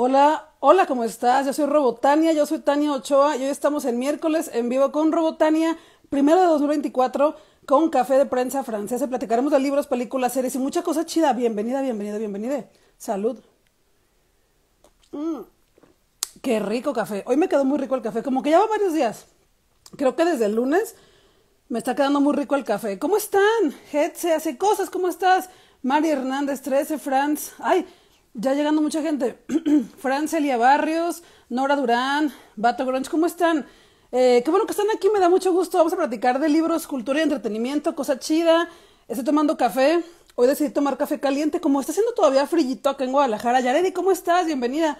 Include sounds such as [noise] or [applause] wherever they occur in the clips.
Hola, hola, ¿cómo estás? Yo soy Robotania, yo soy Tania Ochoa y hoy estamos en miércoles en vivo con Robotania, primero de 2024, con Café de Prensa Francesa. Platicaremos de libros, películas, series y mucha cosa chida. Bienvenida, bienvenida, bienvenida. Salud. Mm, qué rico café. Hoy me quedó muy rico el café, como que lleva varios días. Creo que desde el lunes me está quedando muy rico el café. ¿Cómo están? se hace cosas, ¿cómo estás? Mari Hernández 13, Franz. Ay, ya llegando mucha gente. [clears throat] Francelia Barrios, Nora Durán, Bato Grunch, ¿cómo están? Eh, qué bueno que están aquí, me da mucho gusto. Vamos a platicar de libros, cultura y entretenimiento, cosa chida. Estoy tomando café. Hoy decidí tomar café caliente, como está haciendo todavía frillito acá en Guadalajara. Yaredi, ¿cómo estás? Bienvenida.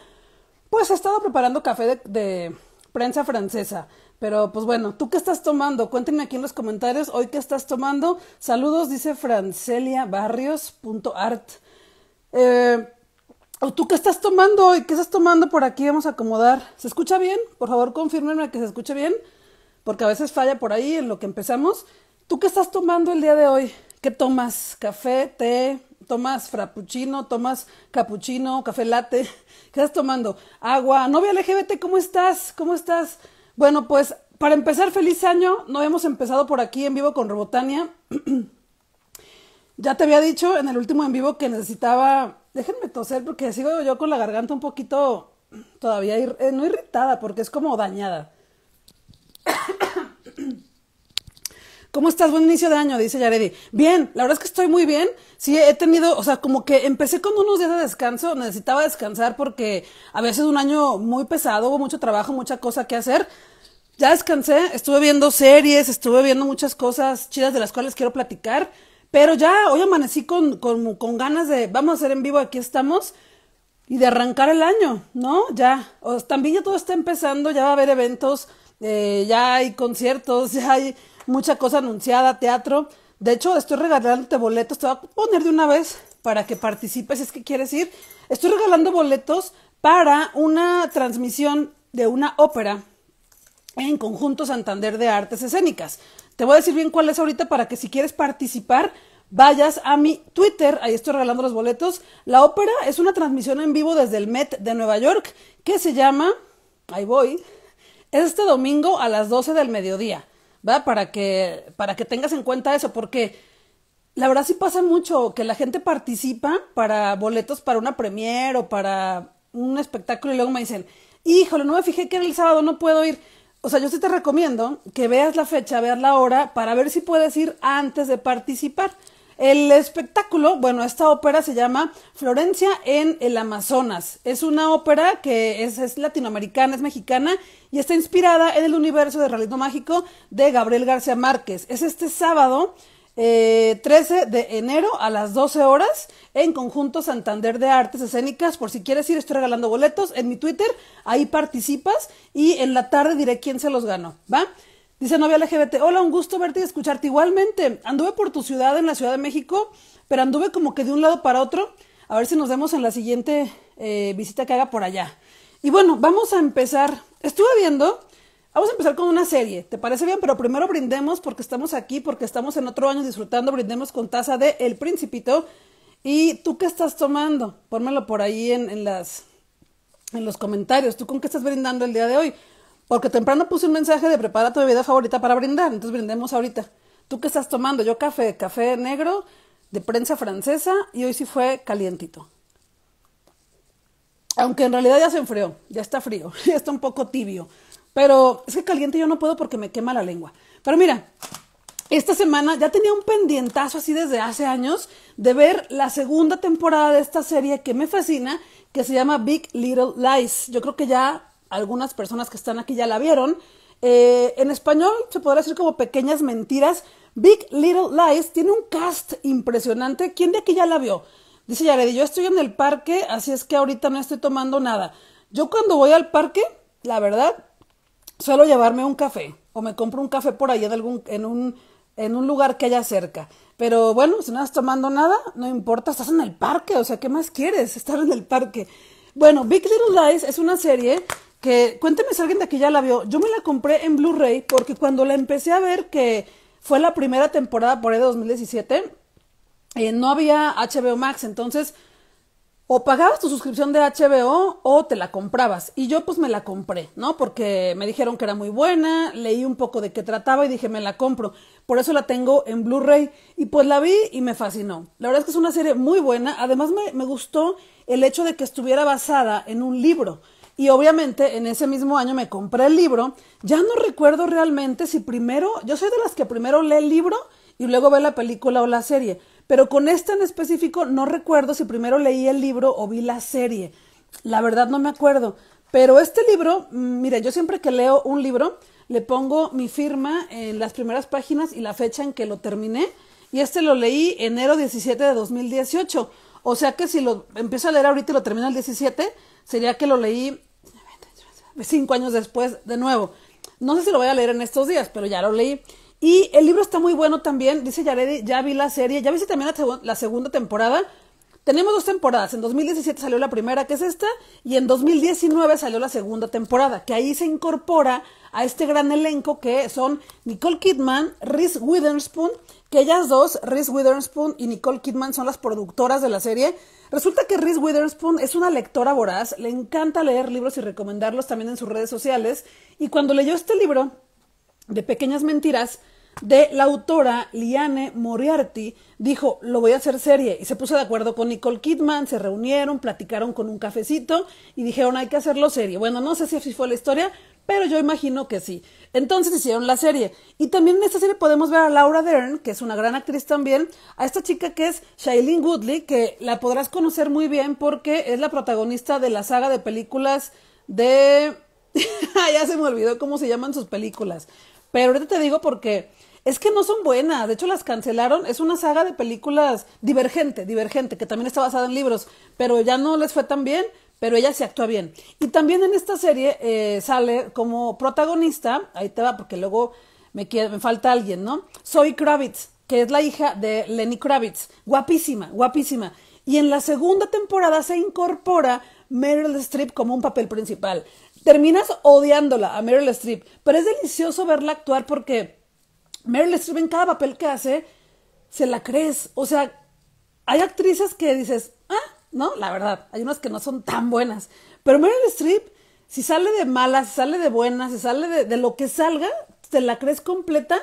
Pues he estado preparando café de, de prensa francesa. Pero pues bueno, ¿tú qué estás tomando? Cuéntenme aquí en los comentarios hoy qué estás tomando. Saludos, dice franceliabarrios.art. Eh, tú qué estás tomando? hoy? qué estás tomando por aquí? Vamos a acomodar. ¿Se escucha bien? Por favor, confírmenme que se escuche bien, porque a veces falla por ahí en lo que empezamos. ¿Tú qué estás tomando el día de hoy? ¿Qué tomas? ¿Café, té? ¿Tomas frappuccino? ¿Tomas cappuccino? ¿Café latte? [laughs] ¿Qué estás tomando? Agua. Novia LGBT, ¿cómo estás? ¿Cómo estás? Bueno, pues para empezar, feliz año. No habíamos empezado por aquí en vivo con Robotania. [clears throat] ya te había dicho en el último en vivo que necesitaba déjenme toser porque sigo yo con la garganta un poquito todavía eh, no irritada porque es como dañada. [coughs] ¿Cómo estás? Buen inicio de año, dice Yaredi. Bien, la verdad es que estoy muy bien. Sí, he tenido, o sea, como que empecé con unos días de descanso, necesitaba descansar porque a veces un año muy pesado, hubo mucho trabajo, mucha cosa que hacer. Ya descansé, estuve viendo series, estuve viendo muchas cosas chidas de las cuales quiero platicar. Pero ya hoy amanecí con, ganas de, vamos a hacer en vivo, aquí estamos, y de arrancar el año, ¿no? Ya, también ya todo está empezando, ya va a haber eventos, eh, ya hay conciertos, [laughs] ya hay mucha cosa anunciada, teatro. De hecho, estoy regalándote boletos, te voy a poner de una vez para que participes si es que quieres ir. Estoy regalando boletos para una transmisión de una ópera en Conjunto Santander de Artes Escénicas. Te voy a decir bien cuál es ahorita para que si quieres participar, vayas a mi Twitter, ahí estoy regalando los boletos. La ópera es una transmisión en vivo desde el Met de Nueva York que se llama, ahí voy, este domingo a las 12 del mediodía, ¿va? Para que, para que tengas en cuenta eso, porque la verdad sí pasa mucho que la gente participa para boletos para una premier o para un espectáculo y luego me dicen, híjole, no me fijé que era el sábado, no puedo ir. O sea, yo sí te recomiendo que veas la fecha, veas la hora, para ver si puedes ir antes de participar. El espectáculo, bueno, esta ópera se llama Florencia en el Amazonas. Es una ópera que es, latinoamericana, es mexicana y está inspirada en el universo de realismo mágico de Gabriel García Márquez. Es este sábado 13 eh, de enero a las 12 horas en Conjunto Santander de Artes Escénicas. Por si quieres ir, estoy regalando boletos en mi Twitter, ahí participas y en la tarde diré quién se los ganó, ¿va? Dice novia LGBT, hola, un gusto verte y escucharte igualmente. Anduve por tu ciudad en la Ciudad de México, pero anduve como que de un lado para otro. A ver si nos vemos en la siguiente eh, visita que haga por allá. Y bueno, vamos a empezar. Estuve viendo Vamos a empezar con una serie, ¿te parece bien? Pero primero brindemos porque estamos aquí, porque estamos en otro año disfrutando, brindemos con taza de El Principito. ¿Y tú qué estás tomando? Pórmelo por ahí en, las, en los comentarios. ¿Tú con qué estás brindando el día de hoy? Porque temprano puse un mensaje de prepara tu bebida favorita para brindar, entonces brindemos ahorita. ¿Tú qué estás tomando? Yo café, café negro de prensa francesa y hoy sí fue calientito. Aunque en realidad ya se enfrió, ya está frío, [laughs] ya está un poco tibio. Pero es que caliente yo no puedo porque me quema la lengua. Pero mira, esta semana ya tenía un pendientazo así desde hace años de ver la segunda temporada de esta serie que me fascina, que se llama Big Little Lies. Yo creo que ya algunas personas que están aquí ya la vieron. Eh, en español se podrá decir como pequeñas mentiras. Big Little Lies tiene un cast impresionante. ¿Quién de aquí ya la vio? Dice Yaredi, yo estoy en el parque, así es que ahorita no estoy tomando nada. Yo cuando voy al parque, la verdad, suelo llevarme un café o me compro un café por ahí en algún, en, un, en un lugar que haya cerca. Pero bueno, si no estás tomando nada, no importa, estás en el parque, o sea, ¿qué más quieres? [laughs] Estar en el parque. Bueno, Big Little Lies es una serie que, cuénteme si alguien de aquí ya la vio, yo me la compré en Blu-ray porque cuando la empecé a ver, que fue la primera temporada por ahí de 2017, eh, no había HBO Max, entonces o pagabas tu suscripción de HBO o te la comprabas. Y yo pues me la compré, ¿no? Porque me dijeron que era muy buena, leí un poco de qué trataba y dije, me la compro. Por eso la tengo en Blu-ray. Y pues la vi y me fascinó. La verdad es que es una serie muy buena. Además me, me gustó el hecho de que estuviera basada en un libro. Y obviamente en ese mismo año me compré el libro. Ya no recuerdo realmente si primero, yo soy de las que primero lee el libro y luego ve la película o la serie. Pero con este en específico no recuerdo si primero leí el libro o vi la serie. La verdad no me acuerdo. Pero este libro, mm, mire, yo siempre que leo un libro, le pongo mi firma en las primeras páginas y la fecha en que lo terminé. Y este lo leí enero 17 de 2018. O sea que si lo empiezo a leer ahorita y lo termino el 17, sería que lo leí cinco años después de nuevo. No sé si lo voy a leer en estos días, pero ya lo leí. Y el libro está muy bueno también, dice Yaredi, ya vi la serie, ya viste también la, segunda temporada. Tenemos dos temporadas, en 2017 salió la primera, que es esta, y en 2019 salió la segunda temporada, que ahí se incorpora a este gran elenco que son Nicole Kidman, Reese Witherspoon, que ellas dos, Reese Witherspoon y Nicole Kidman, son las productoras de la serie. Resulta que Reese Witherspoon es una lectora voraz, le encanta leer libros y recomendarlos también en sus redes sociales, y cuando leyó este libro, de Pequeñas Mentiras de la autora Liane Moriarty dijo, lo voy a hacer serie y se puso de acuerdo con Nicole Kidman, se reunieron, platicaron con un cafecito y dijeron, hay que hacerlo serie. Bueno, no sé si así fue la historia, pero yo imagino que sí. Entonces hicieron la serie. Y también en esta serie podemos ver a Laura Dern, que es una gran actriz también, a esta chica que es Shailene Woodley, que la podrás conocer muy bien porque es la protagonista de la saga de películas de... [laughs] ya se me olvidó cómo se llaman sus películas pero ahorita te digo porque es que no son buenas. De hecho, las cancelaron. Es una saga de películas divergente, divergente, que también está basada en libros, pero ya no les fue tan bien. Pero ella se actúa bien. Y también en esta serie eh, sale como protagonista, ahí te va, porque luego me, me falta alguien, ¿no? Zoe Kravitz, que es la hija de Lenny Kravitz. Guapísima, guapísima. Y en la segunda temporada se incorpora Meryl Streep como un papel principal terminas odiándola a Meryl Streep, pero es delicioso verla actuar porque Meryl Streep en cada papel que hace, se la crees. O sea, hay actrices que dices, ah, no, la verdad, hay unas que no son tan buenas, pero Meryl Streep, si sale de malas, si sale de buenas, si sale de, lo que salga, te la crees completa.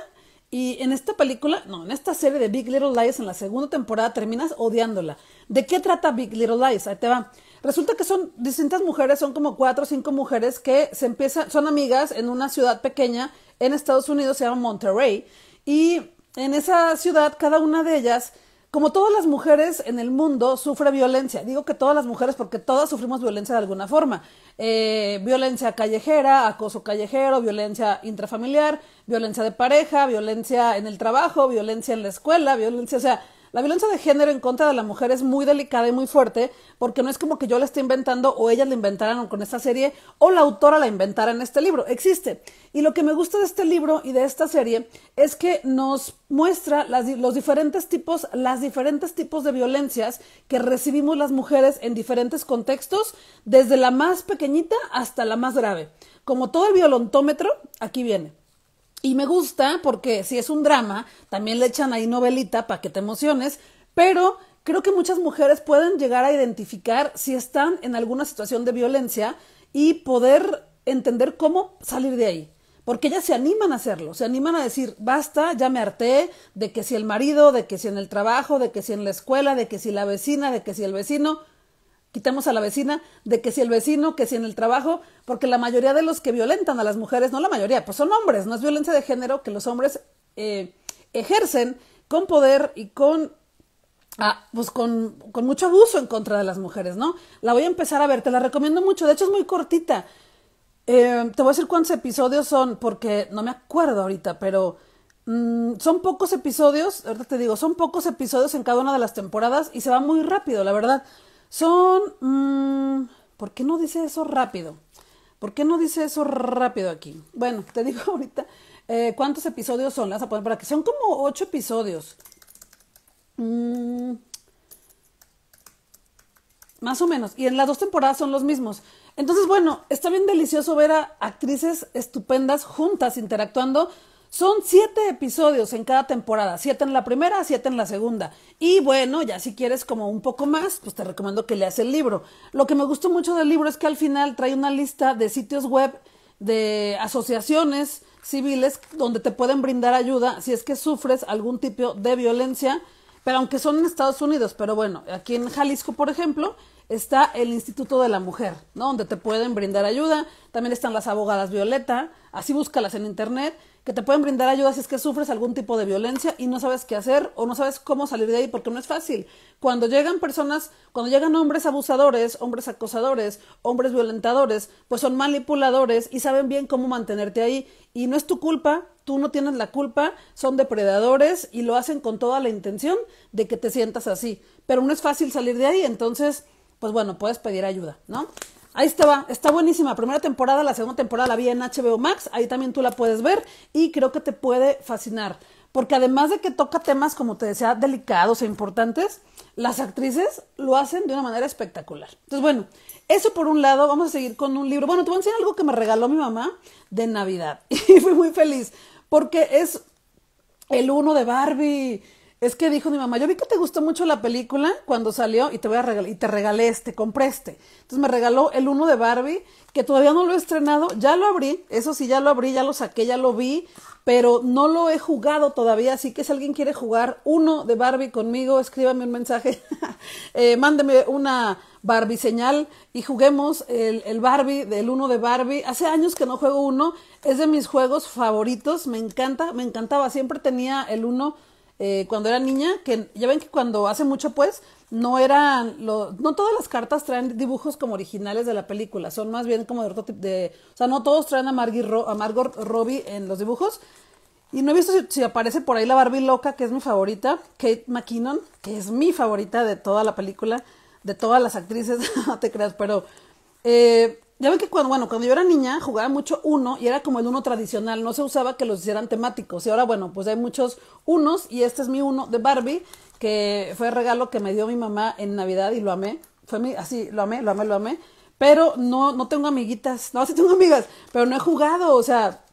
Y en esta película, no, en esta serie de Big Little Lies, en la segunda temporada, terminas odiándola. ¿De qué trata Big Little Lies? Ahí te va. Resulta que son distintas mujeres, son como cuatro o cinco mujeres que se empiezan, son amigas en una ciudad pequeña en Estados Unidos, se llama Monterrey, y en esa ciudad cada una de ellas como todas las mujeres en el mundo sufre violencia, digo que todas las mujeres porque todas sufrimos violencia de alguna forma, eh, violencia callejera, acoso callejero, violencia intrafamiliar, violencia de pareja, violencia en el trabajo, violencia en la escuela, violencia, o sea, la violencia de género en contra de la mujer es muy delicada y muy fuerte porque no es como que yo la esté inventando o ellas la inventaran con esta serie o la autora la inventara en este libro. Existe. Y lo que me gusta de este libro y de esta serie es que nos muestra los diferentes tipos, las diferentes tipos de violencias que recibimos las mujeres en diferentes contextos, desde la más pequeñita hasta la más grave. Como todo el violontómetro, aquí viene. Y me gusta porque si es un drama, también le echan ahí novelita para que te emociones, pero creo que muchas mujeres pueden llegar a identificar si están en alguna situación de violencia y poder entender cómo salir de ahí. Porque ellas se animan a hacerlo, se animan a decir, basta, ya me harté de que si el marido, de que si en el trabajo, de que si en la escuela, de que si la vecina, de que si el vecino, quitemos a la vecina, de que si el vecino, que si en el trabajo, porque la mayoría de los que violentan a las mujeres, no la mayoría, pues son hombres, no es violencia de género que los hombres eh, ejercen con poder y con, ah, pues con, con, mucho abuso en contra de las mujeres, ¿no? La voy a empezar a ver, te la recomiendo mucho, de hecho es muy cortita. Eh, te voy a decir cuántos episodios son, porque no me acuerdo ahorita, pero mm, son pocos episodios, ahorita te digo, son pocos episodios en cada una de las temporadas y se va muy rápido, la verdad. Son... Mm, ¿Por qué no dice eso rápido? ¿Por qué no dice eso rápido aquí? Bueno, te digo [laughs] ahorita eh, cuántos episodios son. Las a poner para que son como ocho episodios. Mm, más o menos. Y en las dos temporadas son los mismos. Entonces, bueno, está bien delicioso ver a actrices estupendas juntas interactuando son siete episodios en cada temporada, siete en la primera, siete en la segunda. Y bueno, ya si quieres como un poco más, pues te recomiendo que leas el libro. Lo que me gustó mucho del libro es que al final trae una lista de sitios web de asociaciones civiles donde te pueden brindar ayuda si es que sufres algún tipo de violencia, pero aunque son en Estados Unidos, pero bueno, aquí en Jalisco, por ejemplo, está el Instituto de la Mujer, ¿no? Donde te pueden brindar ayuda, también están las abogadas Violeta, así búscalas en internet que te pueden brindar ayuda si es que sufres algún tipo de violencia y no sabes qué hacer o no sabes cómo salir de ahí porque no es fácil. Cuando llegan personas, cuando llegan hombres abusadores, hombres acosadores, hombres violentadores, pues son manipuladores y saben bien cómo mantenerte ahí y no es tu culpa, tú no tienes la culpa, son depredadores y lo hacen con toda la intención de que te sientas así, pero no es fácil salir de ahí, entonces pues bueno, puedes pedir ayuda, ¿no? Ahí está, está buenísima. Primera temporada, la segunda temporada la vi en HBO Max, ahí también tú la puedes ver y creo que te puede fascinar. Porque además de que toca temas, como te decía, delicados e importantes, las actrices lo hacen de una manera espectacular. Entonces, bueno, eso por un lado, vamos a seguir con un libro. Bueno, te voy a enseñar algo que me regaló mi mamá de Navidad [laughs] y fui muy feliz porque es el uno de Barbie es que dijo mi mamá, yo vi que te gustó mucho la película cuando salió y te voy a regalar, y te regalé este, compré este. Entonces me regaló el uno de Barbie, que todavía no lo he estrenado, ya lo abrí, eso sí, ya lo abrí, ya lo saqué, ya lo vi, pero no lo he jugado todavía, así que si alguien quiere jugar uno de Barbie conmigo, escríbame un mensaje, [laughs] eh, mándeme una Barbie señal y juguemos el, el Barbie, del uno de Barbie. Hace años que no juego uno, es de mis juegos favoritos, me encanta, me encantaba, siempre tenía el uno eh, cuando era niña, que ya ven que cuando hace mucho pues, no eran, no todas las cartas traen dibujos como originales de la película, son más bien como de otro tipo de, o sea, no todos traen a, Ro, a Margot Robbie en los dibujos. Y no he visto si, aparece por ahí la Barbie loca, que es mi favorita, Kate McKinnon, que es mi favorita de toda la película, de todas las actrices, [laughs] no te creas, pero eh, ya ven que cuando, bueno, cuando yo era niña jugaba mucho uno y era como el uno tradicional, no se usaba que los hicieran temáticos. Y ahora, bueno, pues hay muchos unos y este es mi uno de Barbie, que fue el regalo que me dio mi mamá en Navidad y lo amé. Fue mi, así, lo amé, lo amé, lo amé. Pero no, no tengo amiguitas, no, sí tengo amigas, pero no he jugado, o sea,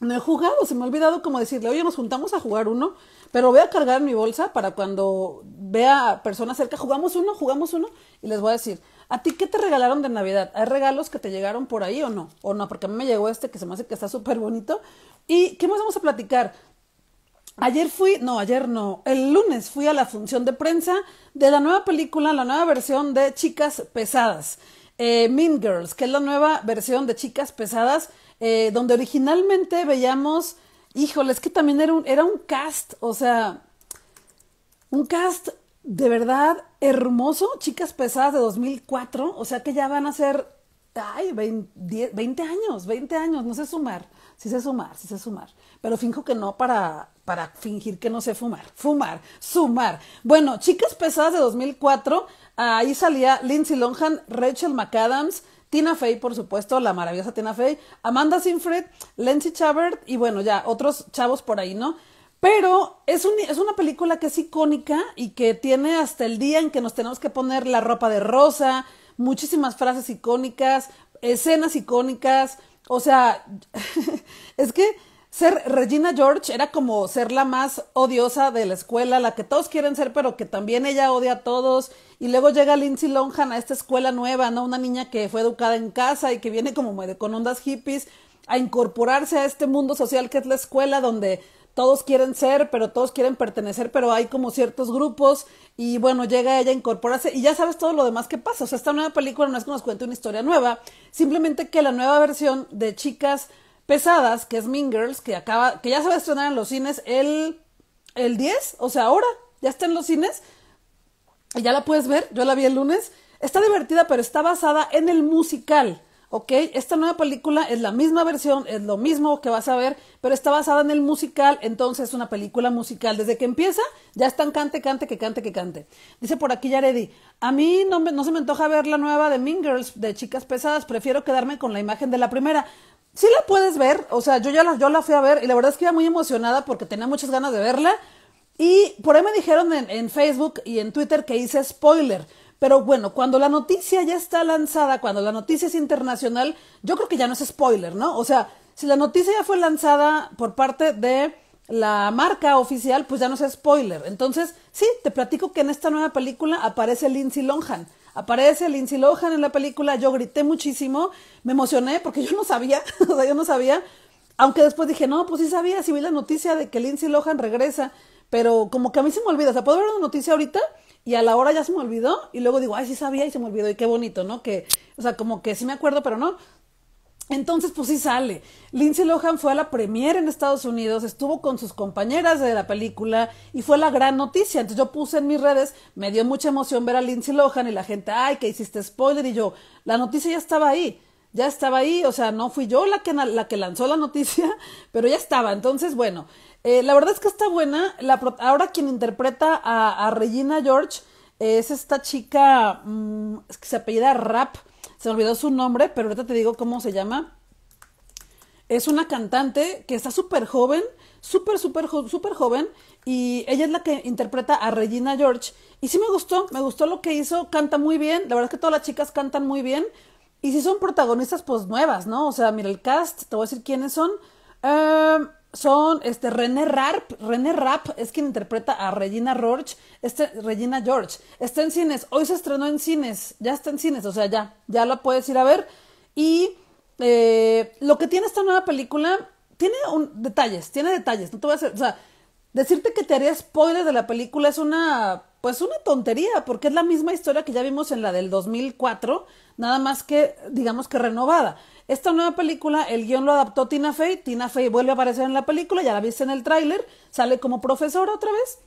no he jugado, se me ha olvidado como decirle, oye, nos juntamos a jugar uno, pero voy a cargar mi bolsa para cuando vea personas cerca, jugamos uno, jugamos uno, y les voy a decir, ¿A ti qué te regalaron de Navidad? ¿Hay regalos que te llegaron por ahí o no? O no, porque a mí me llegó este que se me hace que está súper bonito. ¿Y qué más vamos a platicar? Ayer fui, no, ayer no, el lunes fui a la función de prensa de la nueva película, la nueva versión de Chicas Pesadas, eh, Mean Girls, que es la nueva versión de Chicas Pesadas, eh, donde originalmente veíamos, híjole, es que también era un, era un cast, o sea, un cast de verdad hermoso, Chicas Pesadas de 2004, o sea que ya van a ser, ay, 20, años, 20 años, no sé sumar, sí sé sumar, sí sé sumar, pero finjo que no para, para fingir que no sé fumar, fumar, sumar. Bueno, Chicas Pesadas de 2004, ahí salía Lindsay Lohan, Rachel McAdams, Tina Fey, por supuesto, la maravillosa Tina Fey, Amanda Sinfred, Lindsay Chabert y bueno, ya otros chavos por ahí, ¿no? Pero es, es, una película que es icónica y que tiene hasta el día en que nos tenemos que poner la ropa de rosa, muchísimas frases icónicas, escenas icónicas. O sea, [laughs] es que ser Regina George era como ser la más odiosa de la escuela, la que todos quieren ser, pero que también ella odia a todos. Y luego llega Lindsay Lohan a esta escuela nueva, ¿no? Una niña que fue educada en casa y que viene como con ondas hippies a incorporarse a este mundo social que es la escuela donde todos quieren ser, pero todos quieren pertenecer, pero hay como ciertos grupos y bueno, llega ella a incorporarse y ya sabes todo lo demás que pasa. O sea, esta nueva película no es que nos cuente una historia nueva, simplemente que la nueva versión de Chicas Pesadas, que es Mean Girls, que acaba, que ya se va a estrenar en los cines el, el 10, o sea, ahora, ya está en los cines y ya la puedes ver, yo la vi el lunes. Está divertida, pero está basada en el musical ok, esta nueva película es la misma versión, es lo mismo que vas a ver, pero está basada en el musical, entonces es una película musical. Desde que empieza, ya están cante, cante, que cante, que cante. Dice por aquí Yaredi, a mí no, se me antoja ver la nueva de Mean Girls, de Chicas Pesadas, prefiero quedarme con la imagen de la primera. Sí la puedes ver, o sea, yo ya la, yo la fui a ver y la verdad es que iba muy emocionada porque tenía muchas ganas de verla. Y por ahí me dijeron en Facebook y en Twitter que hice spoiler. Pero bueno, cuando la noticia ya está lanzada, cuando la noticia es internacional, yo creo que ya no es spoiler, ¿no? O sea, si la noticia ya fue lanzada por parte de la marca oficial, pues ya no es spoiler. Entonces, sí, te platico que en esta nueva película aparece Lindsay Lohan. Aparece Lindsay Lohan en la película, yo grité muchísimo, me emocioné porque yo no sabía, [laughs] o sea, yo no sabía, aunque después dije, no, pues sí sabía, sí vi la noticia de que Lindsay Lohan regresa, pero como que a mí se me olvida, o sea, puedo ver una noticia ahorita y a la hora ya se me olvidó y luego digo, ay, sí sabía y se me olvidó y qué bonito, ¿no? Que, o sea, como que sí me acuerdo, pero no. Entonces, pues sí sale. Lindsay Lohan fue a la premiere en Estados Unidos, estuvo con sus compañeras de la película y fue la gran noticia. Entonces yo puse en mis redes, me dio mucha emoción ver a Lindsay Lohan y la gente, ay, que hiciste spoiler y yo, la noticia ya estaba ahí, ya estaba ahí, o sea, no fui yo la la que lanzó la noticia, [laughs] pero ya estaba. Entonces, bueno, eh, la verdad es que está buena. La, ahora quien interpreta a, Regina George eh, es esta chica mm, que se apellida Rap. Se me olvidó su nombre, pero ahorita te digo cómo se llama. Es una cantante que está súper joven, súper, súper, súper joven. Y ella es la que interpreta a Regina George. Y sí me gustó, me gustó lo que hizo. Canta muy bien. La verdad es que todas las chicas cantan muy bien. Y si son protagonistas, pues nuevas, ¿no? O sea, mira el cast, te voy a decir quiénes son. Em, son este René Rapp, René Rapp es quien interpreta a Regina George, este Regina George, está en cines, hoy se estrenó en cines, ya está en cines, o sea, ya, ya la puedes ir a ver y eh, lo que tiene esta nueva película tiene un, detalles, tiene detalles, no te voy a hacer, o sea, decirte que te haría spoiler de la película es una pues una tontería, porque es la misma historia que ya vimos en la del 2004, nada más que, digamos que renovada. Esta nueva película, el guión lo adaptó Tina Fey, Tina Fey vuelve a aparecer en la película, ya la viste en el tráiler, sale como profesora otra vez.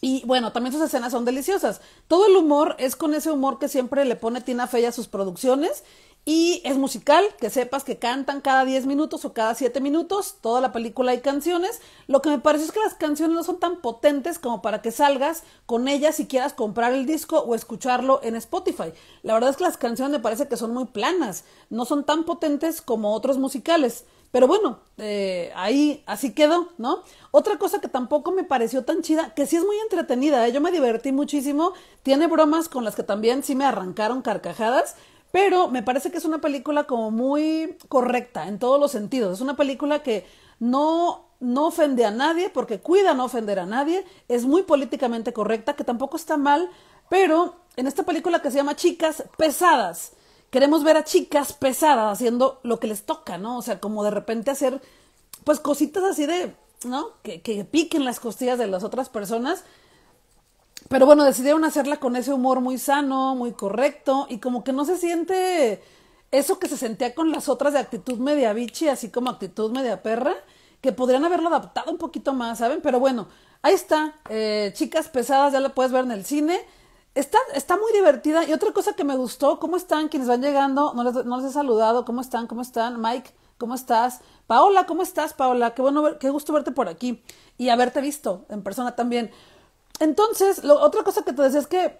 Y bueno, también sus escenas son deliciosas. Todo el humor es con ese humor que siempre le pone Tina Fey a sus producciones y es musical, que sepas que cantan cada 10 minutos o cada 7 minutos, toda la película hay canciones. Lo que me pareció es que las canciones no son tan potentes como para que salgas con ellas si quieras comprar el disco o escucharlo en Spotify. La verdad es que las canciones me parece que son muy planas, no son tan potentes como otros musicales. Pero bueno, eh, ahí así quedó, ¿no? Otra cosa que tampoco me pareció tan chida, que sí es muy entretenida, ¿eh? yo me divertí muchísimo, tiene bromas con las que también sí me arrancaron carcajadas, pero me parece que es una película como muy correcta en todos los sentidos. Es una película que no, no ofende a nadie porque cuida no ofender a nadie. Es muy políticamente correcta, que tampoco está mal. Pero en esta película que se llama Chicas Pesadas, queremos ver a chicas pesadas haciendo lo que les toca, ¿no? O sea, como de repente hacer pues cositas así de, ¿no? Que, que piquen las costillas de las otras personas pero bueno, decidieron hacerla con ese humor muy sano, muy correcto, y como que no se siente eso que se sentía con las otras de actitud media bichi, así como actitud media perra, que podrían haberlo adaptado un poquito más, ¿saben? Pero bueno, ahí está, eh, chicas pesadas, ya la puedes ver en el cine. Está, está muy divertida. Y otra cosa que me gustó, ¿cómo están quienes van llegando? No les, no les he saludado, ¿cómo están? ¿Cómo están? Mike, ¿cómo estás? Paola, ¿cómo estás, Paola? Qué bueno, qué gusto verte por aquí y haberte visto en persona también. Entonces, otra cosa que te decía es que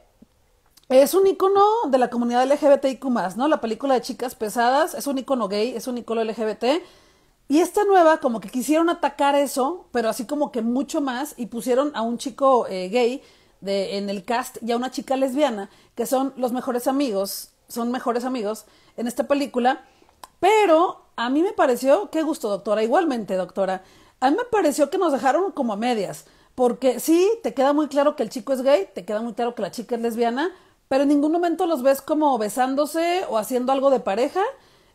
es un icono de la comunidad LGBTIQ, ¿no? La película de chicas pesadas es un icono gay, es un icono LGBT. Y esta nueva, como que quisieron atacar eso, pero así como que mucho más, y pusieron a un chico eh, gay en el cast y a una chica lesbiana, que son los mejores amigos, son mejores amigos en esta película. Pero a mí me pareció, qué gusto, doctora, igualmente, doctora, a mí me pareció que nos dejaron como a medias. Porque sí, te queda muy claro que el chico es gay, te queda muy claro que la chica es lesbiana, pero en ningún momento los ves como besándose o haciendo algo de pareja,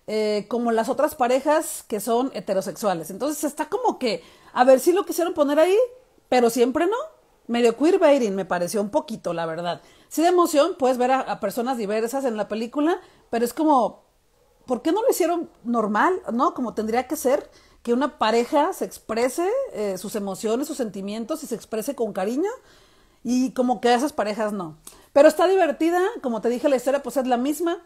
eh, como las otras parejas que son heterosexuales. Entonces está como que, a ver si lo quisieron poner ahí, pero siempre no. Medio queerbaiting me pareció un poquito, la verdad. Sí de emoción puedes ver a personas diversas en la película, pero es como, ¿por qué no lo hicieron normal? ¿No? Como tendría que ser que una pareja se exprese eh, sus emociones, sus sentimientos y se exprese con cariño y como que a esas parejas no. Pero está divertida, como te dije la historia pues es la misma,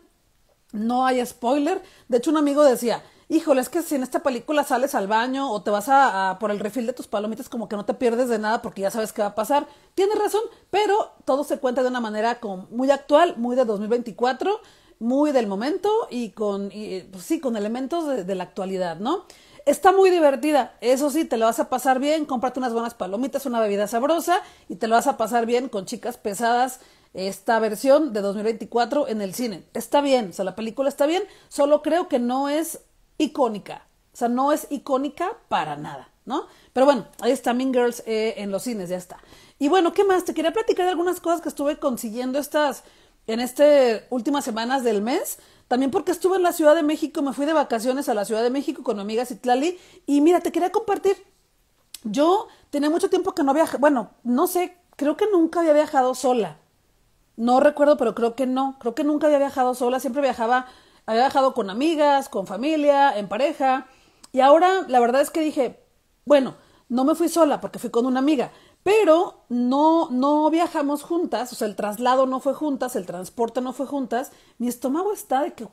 no hay spoiler. De hecho un amigo decía, híjole, es que si en esta película sales al baño o te vas a, por el refil de tus palomitas como que no te pierdes de nada porque ya sabes qué va a pasar. Tienes razón, pero todo se cuenta de una manera como muy actual, muy de 2024 muy del momento y con, pues, sí, con elementos de la actualidad, ¿no? está muy divertida. Eso sí, te lo vas a pasar bien, cómprate unas buenas palomitas, una bebida sabrosa y te lo vas a pasar bien con chicas pesadas esta versión de 2024 en el cine. Está bien, o sea, la película está bien, solo creo que no es icónica. O sea, no es icónica para nada, ¿no? Pero bueno, ahí está Mean Girls eh, en los cines, ya está. Y bueno, ¿qué más? Te quería platicar de algunas cosas que estuve consiguiendo estas en estas últimas semanas del mes. También porque estuve en la Ciudad de México, me fui de vacaciones a la Ciudad de México con amigas amiga Citlali y mira, te quería compartir. Yo tenía mucho tiempo que no viajaba, bueno, no sé, creo que nunca había viajado sola. No recuerdo, pero creo que no. Creo que nunca había viajado sola, siempre viajaba, había viajado con amigas, con familia, en pareja. Y ahora la verdad es que dije, bueno, no me fui sola porque fui con una amiga, pero no, no viajamos juntas, o sea, el traslado no fue juntas, el transporte no fue juntas, mi estómago está de que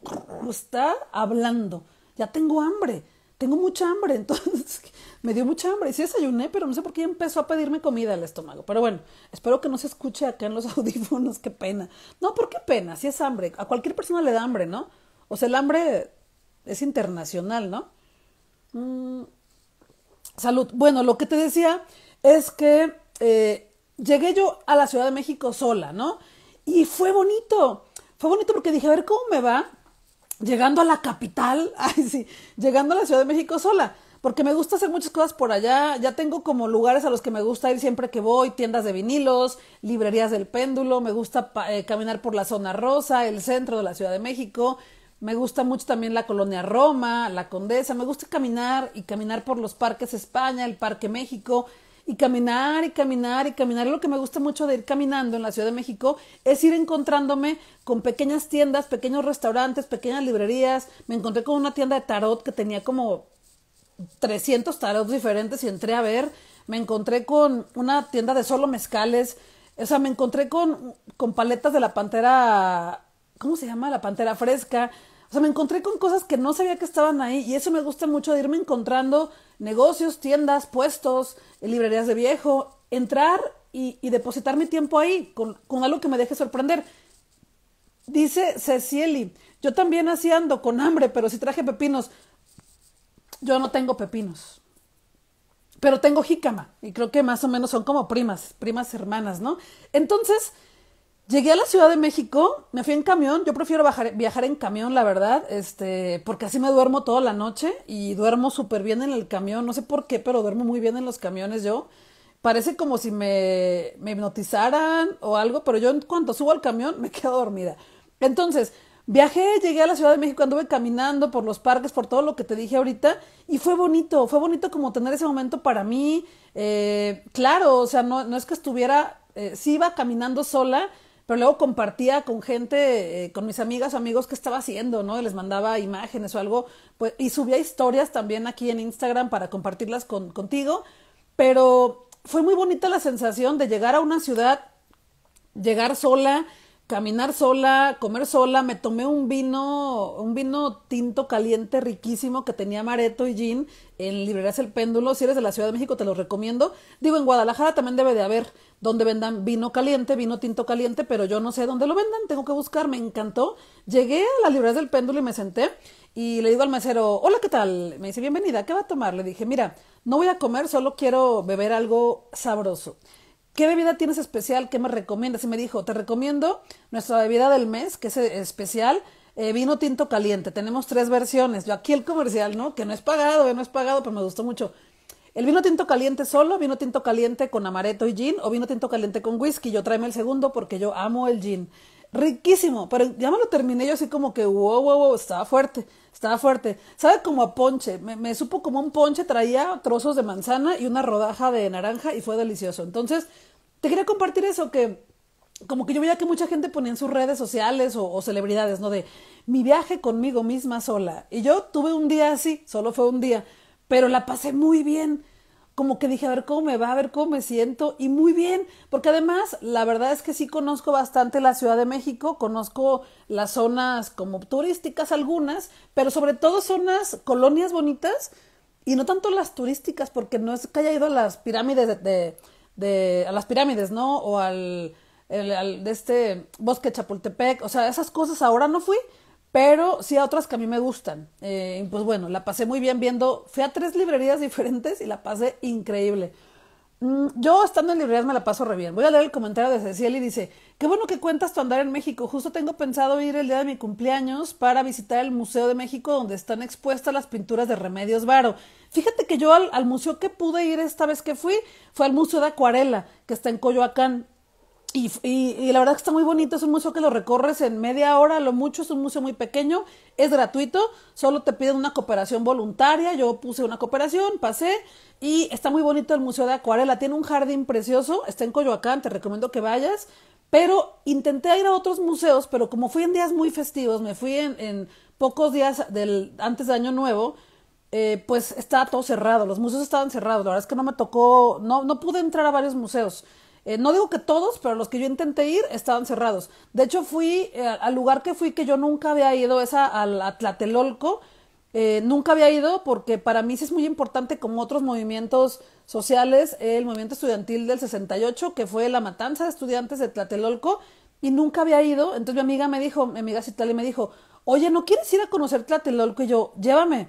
está hablando, ya tengo hambre, tengo mucha hambre, [laughs] entonces me dio mucha hambre, y sí desayuné, pero no sé por qué empezó a pedirme comida el estómago, pero bueno, espero que no se escuche acá en los [laughs] audífonos, qué pena, no, ¿por qué pena? Si es hambre, a cualquier persona le da hambre, ¿no? O sea, el hambre es internacional, ¿no? Mm, salud. Bueno, lo que te decía es que eh, llegué yo a la Ciudad de México sola, ¿no? Y fue bonito, fue bonito porque dije, a ver cómo me va llegando a la capital, [laughs] ay sí, llegando a la Ciudad de México sola, porque me gusta hacer muchas cosas por allá, ya tengo como lugares a los que me gusta ir siempre que voy, tiendas de vinilos, librerías del péndulo, me gusta eh, caminar por la zona rosa, el centro de la Ciudad de México, me gusta mucho también la colonia Roma, la Condesa, me gusta caminar y caminar por los parques España, el Parque México, y caminar y caminar y caminar. Lo que me gusta mucho de ir caminando en la Ciudad de México es ir encontrándome con pequeñas tiendas, pequeños restaurantes, pequeñas librerías. Me encontré con una tienda de tarot que tenía como 300 tarot diferentes y entré a ver. Me encontré con una tienda de solo mezcales. O sea, me encontré con, con paletas de la pantera. ¿Cómo se llama? La pantera fresca. O sea, me encontré con cosas que no sabía que estaban ahí y eso me gusta mucho de irme encontrando negocios, tiendas, puestos, eh, librerías de viejo, entrar y, depositar mi tiempo ahí con, algo que me deje sorprender. Dice Cecili, yo también así ando con hambre, pero si traje pepinos, yo no tengo pepinos. Pero tengo jícama y creo que más o menos son como primas, primas hermanas, ¿no? Entonces, Llegué a la Ciudad de México, me fui en camión, yo prefiero viajar en camión, la verdad, este, porque así me duermo toda la noche y duermo súper bien en el camión, no sé por qué, pero duermo muy bien en los camiones yo. Parece como si me, hipnotizaran o algo, pero yo en cuanto subo al camión me [laughs] quedo dormida. Entonces, viajé, llegué a la Ciudad de México, anduve caminando por los parques, por todo lo que te dije ahorita, y fue bonito, fue bonito como tener ese momento para mí. Eh, claro, o sea, no, es que estuviera, eh, sí iba caminando sola, pero luego compartía con gente, eh, con mis amigas o amigos que estaba haciendo, ¿no? les mandaba imágenes o algo, pues, y subía historias también aquí en Instagram para compartirlas contigo, pero fue muy bonita la sensación de llegar a una ciudad, llegar sola, caminar sola, comer sola, me tomé un vino, un vino tinto caliente riquísimo que tenía Mareto y Gin en Librerías El Péndulo, si eres de la Ciudad de México te lo recomiendo. Digo, en Guadalajara también debe de haber donde vendan vino caliente, vino tinto caliente, pero yo no sé dónde lo vendan, tengo que buscar, me encantó. Llegué a las Librerías del Péndulo y me senté y le digo al mesero, hola, ¿qué tal? Me dice, bienvenida, ¿qué va a tomar? Le dije, mira, no voy a comer, solo quiero beber algo sabroso. ¿Qué bebida tienes especial? ¿Qué me recomiendas? Y me dijo, te recomiendo nuestra bebida del mes, que es eh, especial, eh, vino tinto caliente. Tenemos tres versiones. Yo aquí el comercial, ¿no? Que no es pagado, no es pagado, pero me gustó mucho. El vino tinto caliente solo, vino tinto caliente con amaretto y gin, o vino tinto caliente con whisky. Yo tráeme el segundo porque yo amo el gin riquísimo. Pero ya me lo terminé yo así como que, wow, wow, wow, estaba fuerte, estaba fuerte. Sabe como a ponche, me, supo como un ponche, traía trozos de manzana y una rodaja de naranja y fue delicioso. Entonces, te quería compartir eso que... Como que yo veía que mucha gente ponía en sus redes sociales o celebridades, ¿no? De mi viaje conmigo misma sola. Y yo tuve un día así, solo fue un día, pero la pasé muy bien como que dije, a ver cómo me va, a ver cómo me siento y muy bien, porque además la verdad es que sí conozco bastante la Ciudad de México, conozco las zonas como turísticas algunas, pero sobre todo zonas, colonias bonitas y no tanto las turísticas, porque no es que haya ido a las pirámides de, de, a las pirámides, ¿no? O al, de este bosque Chapultepec, o sea, esas cosas ahora no fui, pero sí a otras que a mí me gustan. Eh, pues bueno, la pasé muy bien viendo, fui a tres librerías [laughs] diferentes y la pasé increíble. Mm, yo estando en librerías me la paso re bien. Voy a leer el comentario de Cecilia y dice, qué bueno que cuentas tu andar en México. Justo tengo pensado ir el día de mi cumpleaños para visitar el Museo de México donde están expuestas las pinturas de Remedios Varo. Fíjate que yo al museo que pude ir esta vez que fui fue al Museo de Acuarela, que está en Coyoacán. Y, la verdad que está muy bonito, es un museo que lo recorres en media hora, lo mucho, es un museo muy pequeño, es gratuito, solo te piden una cooperación voluntaria, yo puse una cooperación, pasé y está muy bonito el Museo de Acuarela, tiene un jardín precioso, está en Coyoacán, te recomiendo que vayas, pero intenté ir a otros museos, pero como fui en días muy festivos, me fui en, pocos días antes de Año Nuevo, eh, pues estaba todo cerrado, los museos estaban cerrados, la verdad es que no me tocó, no, no pude entrar a varios museos. Eh, no digo que todos, pero los que yo intenté ir estaban cerrados. De hecho, fui eh, al lugar que fui que yo nunca había ido, es a, Tlatelolco. Eh, nunca había ido porque para mí sí es muy importante, como otros movimientos sociales, el movimiento estudiantil del 68, que fue la matanza de estudiantes de Tlatelolco, y nunca había ido. Entonces mi amiga me dijo, mi amiga Citali me dijo, oye, ¿no quieres ir a conocer Tlatelolco? Y yo, llévame.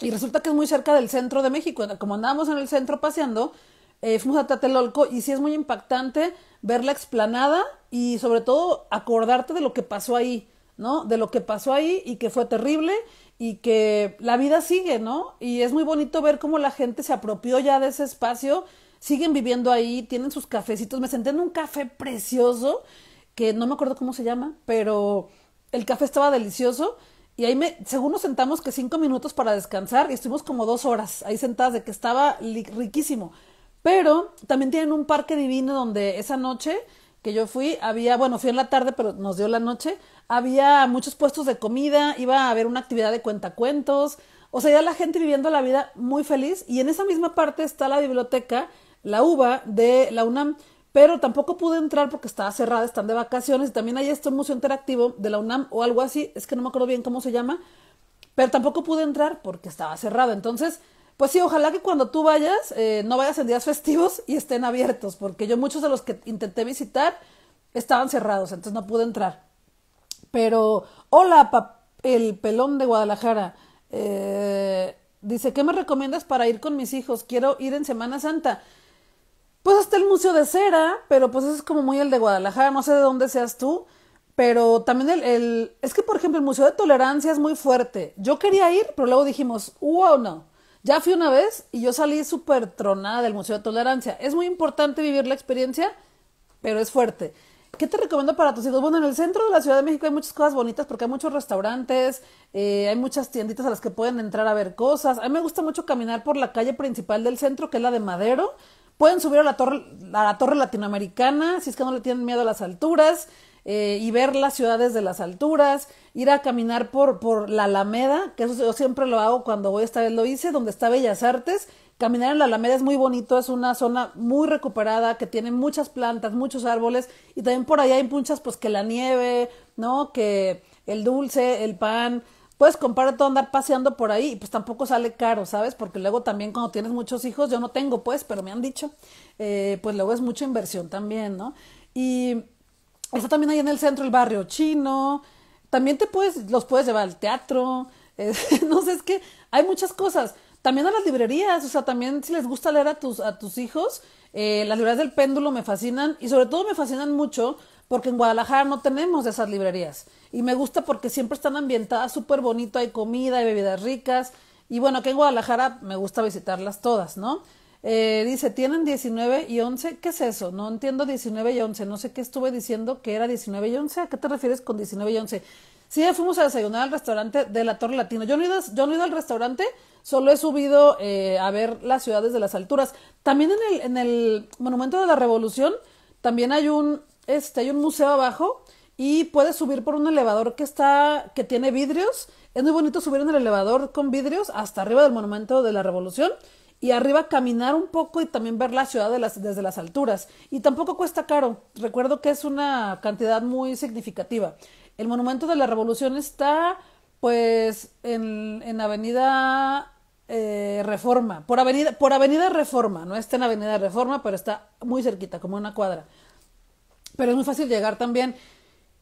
Y resulta que es muy cerca del centro de México. Como andábamos en el centro paseando, eh, fuimos a Tlatelolco y sí es muy impactante ver la explanada y sobre todo acordarte de lo que pasó ahí, ¿no? De lo que pasó ahí y que fue terrible y que la vida sigue, ¿no? Y es muy bonito ver cómo la gente se apropió ya de ese espacio, siguen viviendo ahí, tienen sus cafecitos. Me senté en un café precioso que no me acuerdo cómo se llama, pero el café estaba delicioso. Y ahí me, según nos sentamos que cinco minutos para descansar y estuvimos como dos horas ahí sentadas de que estaba riquísimo. Pero también tienen un parque divino donde esa noche que yo fui, había, bueno, fui en la tarde, pero nos dio la noche, había muchos puestos de comida, iba a haber una actividad de cuentacuentos, o sea, ya la gente viviendo la vida muy feliz y en esa misma parte está la biblioteca, la UBA de la UNAM, pero tampoco pude entrar porque estaba cerrada, están de vacaciones y también hay este museo interactivo de la UNAM o algo así, es que no me acuerdo bien cómo se llama, pero tampoco pude entrar porque estaba cerrado, entonces pues sí, ojalá que cuando tú vayas, eh, no vayas en días festivos y estén abiertos, porque yo muchos de los que intenté visitar estaban cerrados, entonces no pude entrar. Pero, hola, el pelón de Guadalajara. Eh, dice, ¿qué me recomiendas para ir con mis hijos? Quiero ir en Semana Santa. Pues está el Museo de Cera, pero pues es como muy el de Guadalajara, no sé de dónde seas tú, pero también el, el, es que por ejemplo el Museo de Tolerancia es muy fuerte. Yo quería ir, pero luego dijimos, wow, no, ya fui una vez y yo salí súper tronada del Museo de Tolerancia. Es muy importante vivir la experiencia, pero es fuerte. ¿Qué te recomiendo para tus hijos? Bueno, en el centro de la Ciudad de México hay muchas cosas bonitas porque hay muchos restaurantes, eh, hay muchas tienditas a las que pueden entrar a ver cosas. A mí me gusta mucho caminar por la calle principal del centro, que es la de Madero. Pueden subir a la torre, a la torre latinoamericana, si es que no le tienen miedo a las alturas. Eh, y ver las ciudades de las alturas, ir a caminar por, por la Alameda, que eso yo siempre lo hago cuando voy, esta vez lo hice, donde está Bellas Artes. Caminar en la Alameda es muy bonito, es una zona muy recuperada, que tiene muchas plantas, muchos árboles, y también por allá hay punchas pues que la nieve, ¿no? Que el dulce, el pan, puedes comprar todo, andar paseando por ahí y pues tampoco sale caro, ¿sabes? Porque luego también cuando tienes muchos hijos, yo no tengo pues, pero me han dicho, eh, pues luego es mucha inversión también, ¿no? Y Está también ahí en el centro el barrio chino. También te puedes, los puedes llevar al teatro. [laughs] no sé, es que hay muchas cosas. También a las librerías, o sea, también si les gusta leer a tus, a tus hijos, eh, las librerías del péndulo me fascinan y sobre todo me fascinan mucho porque en Guadalajara no tenemos esas librerías. Y me gusta porque siempre están ambientadas súper bonito, hay comida, hay bebidas ricas. Y bueno, aquí en Guadalajara me gusta visitarlas todas, ¿no? Eh, dice, tienen 19 y 11. ¿Qué es eso? No entiendo 19 y 11. No sé qué estuve diciendo que era 19 y 11. ¿A qué te refieres con 19 y 11? Sí, fuimos a desayunar al restaurante de la Torre latina Yo no he ido, al restaurante, solo he subido eh, a ver las ciudades de las alturas. También en el, en el Monumento de la Revolución, también hay un, este, hay un museo abajo y puedes subir por un elevador que está, que tiene vidrios. Es muy bonito subir en el elevador con vidrios hasta arriba del Monumento de la Revolución y arriba caminar un poco y también ver la ciudad desde las alturas. Y tampoco cuesta caro, recuerdo que es una cantidad muy significativa. El Monumento de la Revolución está pues en, Avenida eh, Reforma, por avenida, por avenida Reforma, no está en Avenida Reforma, pero está muy cerquita, como una cuadra. Pero es muy fácil llegar también.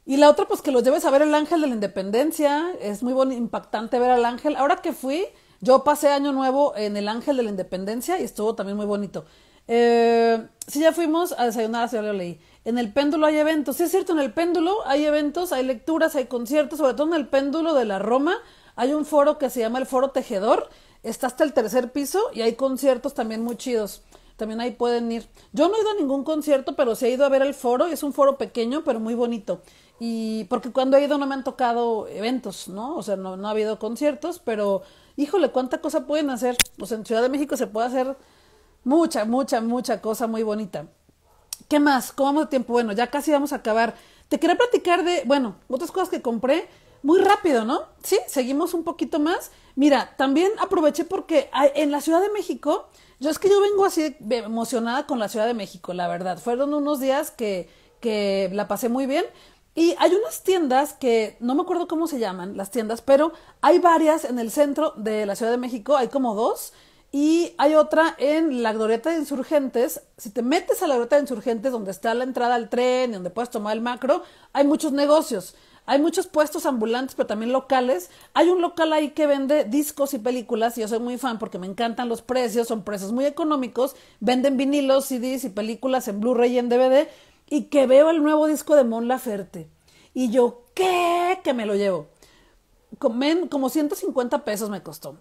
Y la otra, pues que lo lleves a ver el ángel de la independencia. Es muy impactante ver al ángel. Ahora que fui, yo pasé Año Nuevo en el Ángel de la Independencia y estuvo también muy bonito. Eh, sí, ya fuimos a desayunar, a ya lo leí. En el péndulo hay eventos. Sí, es cierto, en el péndulo hay eventos, hay lecturas, hay conciertos, sobre todo en el péndulo de la Roma. Hay un foro que se llama el Foro Tejedor. Está hasta el tercer piso y hay conciertos también muy chidos. También ahí pueden ir. Yo no he ido a ningún concierto, pero sí he ido a ver el foro. Es un foro pequeño, pero muy bonito. Y porque cuando he ido no me han tocado eventos, ¿no? O sea, no ha habido conciertos, pero híjole, cuánta cosa pueden hacer. Pues en Ciudad de México se puede hacer mucha, mucha, mucha cosa muy bonita. ¿Qué más? ¿Cómo vamos de tiempo? Bueno, ya casi vamos a acabar. Te quería platicar de, bueno, otras cosas que compré muy rápido, ¿no? Sí, seguimos un poquito más. Mira, también aproveché porque en la Ciudad de México, yo es que yo vengo así emocionada con la Ciudad de México, la verdad. Fueron unos días que, que la pasé muy bien. Y hay unas tiendas que no me acuerdo cómo se llaman las tiendas, pero hay varias en el centro de la Ciudad de México, hay como dos. Y hay otra en la Glorieta de Insurgentes. Si te metes a la Glorieta de Insurgentes, donde está la entrada al tren y donde puedes tomar el macro, hay muchos negocios. Hay muchos puestos ambulantes, pero también locales. Hay un local ahí que vende discos y películas, y yo soy muy fan porque me encantan los precios, son precios muy económicos. Venden vinilos, CDs y películas en Blu-ray y en DVD y que veo el nuevo disco de Mon Laferte. Y yo, ¿qué? Que me lo llevo. como 150 pesos me costó.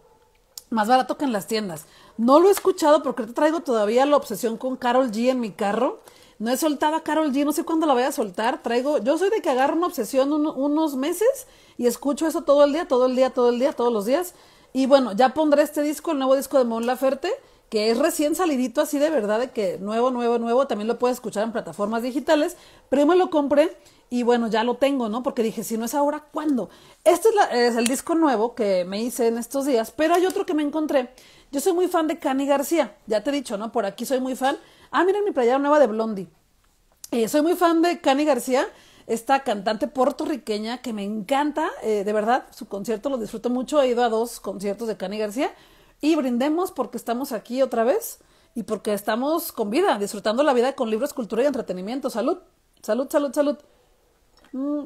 Más barato que en las tiendas. No lo he escuchado porque traigo todavía la obsesión con Carol G en mi carro. No he soltado a Carol G, no sé cuándo la voy a soltar. Traigo, yo soy de que agarro una obsesión unos meses y escucho eso todo el día, todo el día, todo el día, todos los días. Y bueno, ya pondré este disco, el nuevo disco de Mon Laferte que es recién salidito así de verdad, de que nuevo, nuevo, nuevo, también lo puedes escuchar en plataformas digitales, pero me lo compré y bueno, ya lo tengo, ¿no? Porque dije, si no es ahora, ¿cuándo? Este es, el disco nuevo que me hice en estos días, pero hay otro que me encontré. Yo soy muy fan de Cani García, ya te he dicho, ¿no? Por aquí soy muy fan. Ah, miren mi playera nueva de Blondie. Eh, soy muy fan de Cani García, esta cantante puertorriqueña que me encanta, eh, de verdad, su concierto lo disfruto mucho, he ido a dos conciertos de Cani García y brindemos porque estamos aquí otra vez y porque estamos con vida, disfrutando la vida con libros, cultura y entretenimiento. Salud, salud, salud, salud. Mm.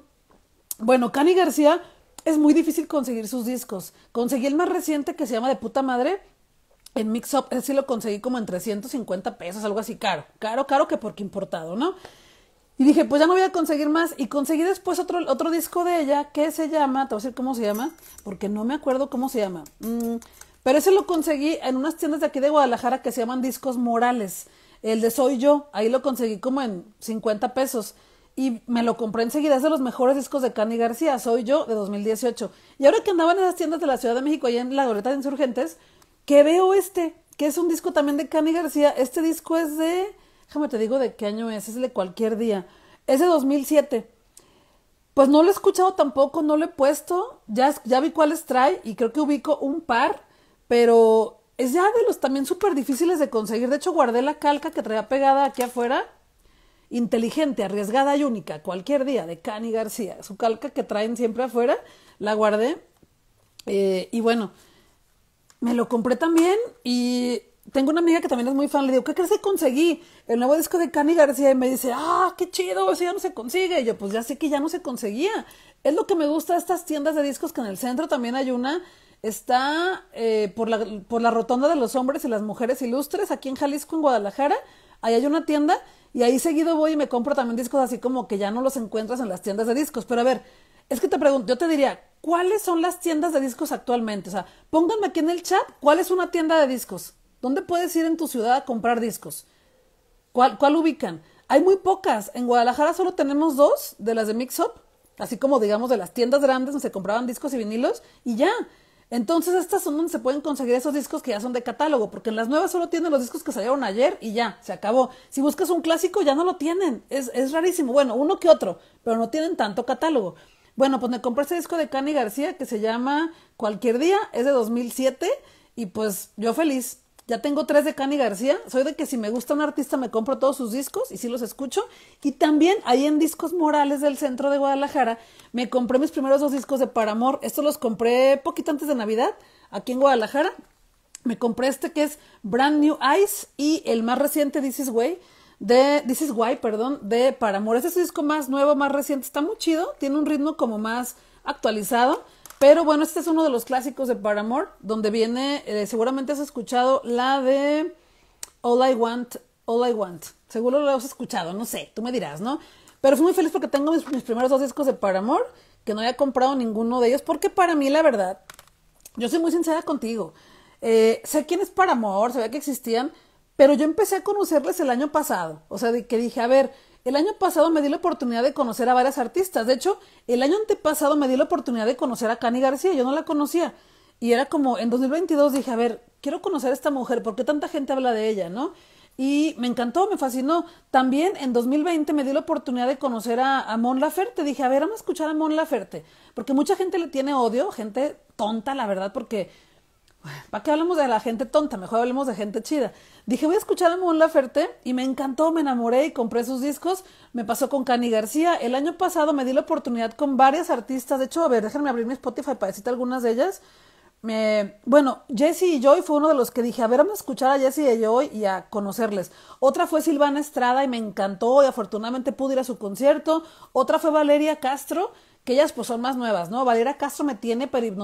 Bueno, Cani García es muy difícil conseguir sus discos. Conseguí el más reciente que se llama De puta madre en Mix Up. Ese sí lo conseguí como en 350 pesos, algo así caro. Caro, caro que porque importado, ¿no? Y dije, pues ya no voy a conseguir más. Y conseguí después otro, otro disco de ella que se llama, te voy a decir cómo se llama, porque no me acuerdo cómo se llama. Mm, pero ese lo conseguí en unas tiendas de aquí de Guadalajara que se llaman Discos Morales. El de Soy Yo, ahí lo conseguí como en 50 pesos. Y me lo compré enseguida, es de los mejores discos de Cani García, Soy Yo, de 2018. Y ahora que andaba en esas tiendas de la Ciudad de México, allá en la Goleta de Insurgentes, que veo este, que es un disco también de Cani García. Este disco es de, déjame te digo de qué año es, es de cualquier día. Es de 2007. Pues no lo he escuchado tampoco, no lo he puesto. Ya, ya vi cuáles trae y creo que ubico un par pero es ya de los también súper difíciles de conseguir. De hecho, guardé la calca que traía pegada aquí afuera. Inteligente, arriesgada y única, cualquier día, de Cani García. Su calca que traen siempre afuera, la guardé. Eh, y bueno, me lo compré también y tengo una amiga que también es muy fan, le digo, ¿qué crees que conseguí? El nuevo disco de Cani García y me dice, ah, qué chido, eso ya no se consigue. Y yo, pues ya sé que ya no se conseguía. Es lo que me gusta de estas tiendas de discos que en el centro también hay una Está eh, por, la, por la rotonda de los hombres y las mujeres ilustres, aquí en Jalisco, en Guadalajara. Ahí hay una tienda y ahí seguido voy y me compro también discos así como que ya no los encuentras en las tiendas de discos. Pero a ver, es que te pregunto, yo te diría, ¿cuáles son las tiendas de discos actualmente? O sea, pónganme aquí en el chat, ¿cuál es una tienda de discos? ¿Dónde puedes ir en tu ciudad a comprar discos? ¿Cuál, cuál ubican? Hay muy pocas. En Guadalajara solo tenemos dos de las de Mix Up, así como digamos de las tiendas grandes donde se compraban discos y vinilos, y ya. Entonces estas son donde se pueden conseguir esos discos que ya son de catálogo, porque en las nuevas solo tienen los discos que salieron ayer y ya, se acabó. Si buscas un clásico ya no lo tienen, es, es rarísimo. Bueno, uno que otro, pero no tienen tanto catálogo. Bueno, pues me compré ese disco de Cani García que se llama Cualquier Día, es de 2007 y pues yo feliz. Ya tengo tres de Cani García. Soy de que si me gusta un artista me compro todos sus discos y sí los escucho. Y también ahí en Discos Morales del centro de Guadalajara me compré mis primeros dos discos de Paramor. Estos los compré poquito antes de Navidad aquí en Guadalajara. Me compré este que es Brand New Eyes y el más reciente This Is Way de This Is Why, perdón, de Paramore. Este es el disco más nuevo, más reciente, está muy chido, tiene un ritmo como más actualizado. Pero bueno, este es uno de los clásicos de Paramore, donde viene, eh, seguramente has escuchado la de All I Want, All I Want. Seguro lo has escuchado, no sé, tú me dirás, ¿no? Pero fui muy feliz porque tengo mis, primeros dos discos de Paramore, que no había comprado ninguno de ellos, porque para mí, la verdad, yo soy muy sincera contigo. Eh, sé quién es Paramore, sabía que existían, pero yo empecé a conocerles el año pasado. O sea, que dije, a ver, el año pasado me di la oportunidad de conocer a varias artistas. De hecho, el año antepasado me di la oportunidad de conocer a Cani García. Yo no la conocía. Y era como, en 2022 dije, a ver, quiero conocer a esta mujer. porque tanta gente habla de ella, no? Y me encantó, me fascinó. También en 2020 me di la oportunidad de conocer a, a Mon Laferte. Dije, a ver, vamos a escuchar a Mon Laferte. Porque mucha gente le tiene odio, gente tonta, la verdad, porque ¿Para qué hablamos de la gente tonta? Mejor hablemos de gente chida. Dije, voy a escuchar a Mon Laferte y me encantó, me enamoré y compré sus discos. Me pasó con Cani García. El año pasado me di la oportunidad con varias artistas. De hecho, a ver, déjenme abrir mi Spotify para decirte algunas de ellas. me bueno, Jesse y Joy fue uno de los que dije, a ver, vamos a escuchar a Jesse y Joy y a conocerles. Otra fue Silvana Estrada y me encantó y afortunadamente pude ir a su concierto. Otra fue Valeria Castro que ellas pues son más nuevas, ¿no? Valeria Castro me tiene pero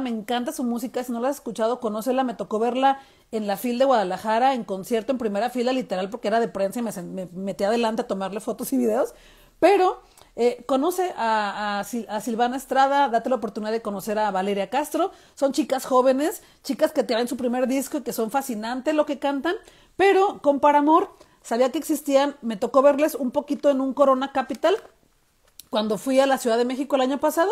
me encanta su música, si no la has escuchado, conócela, me tocó verla en la FIL de Guadalajara, en concierto, en primera fila, literal, porque era de prensa y me, metí adelante a tomarle fotos y videos, pero eh, conoce a, Silvana Estrada, date la oportunidad de conocer a Valeria Castro, son chicas jóvenes, chicas que tienen su primer disco y que son fascinantes lo que cantan, pero con Paramor, sabía que existían, me tocó verles un poquito en un Corona Capital, cuando fui a la Ciudad de México el año pasado,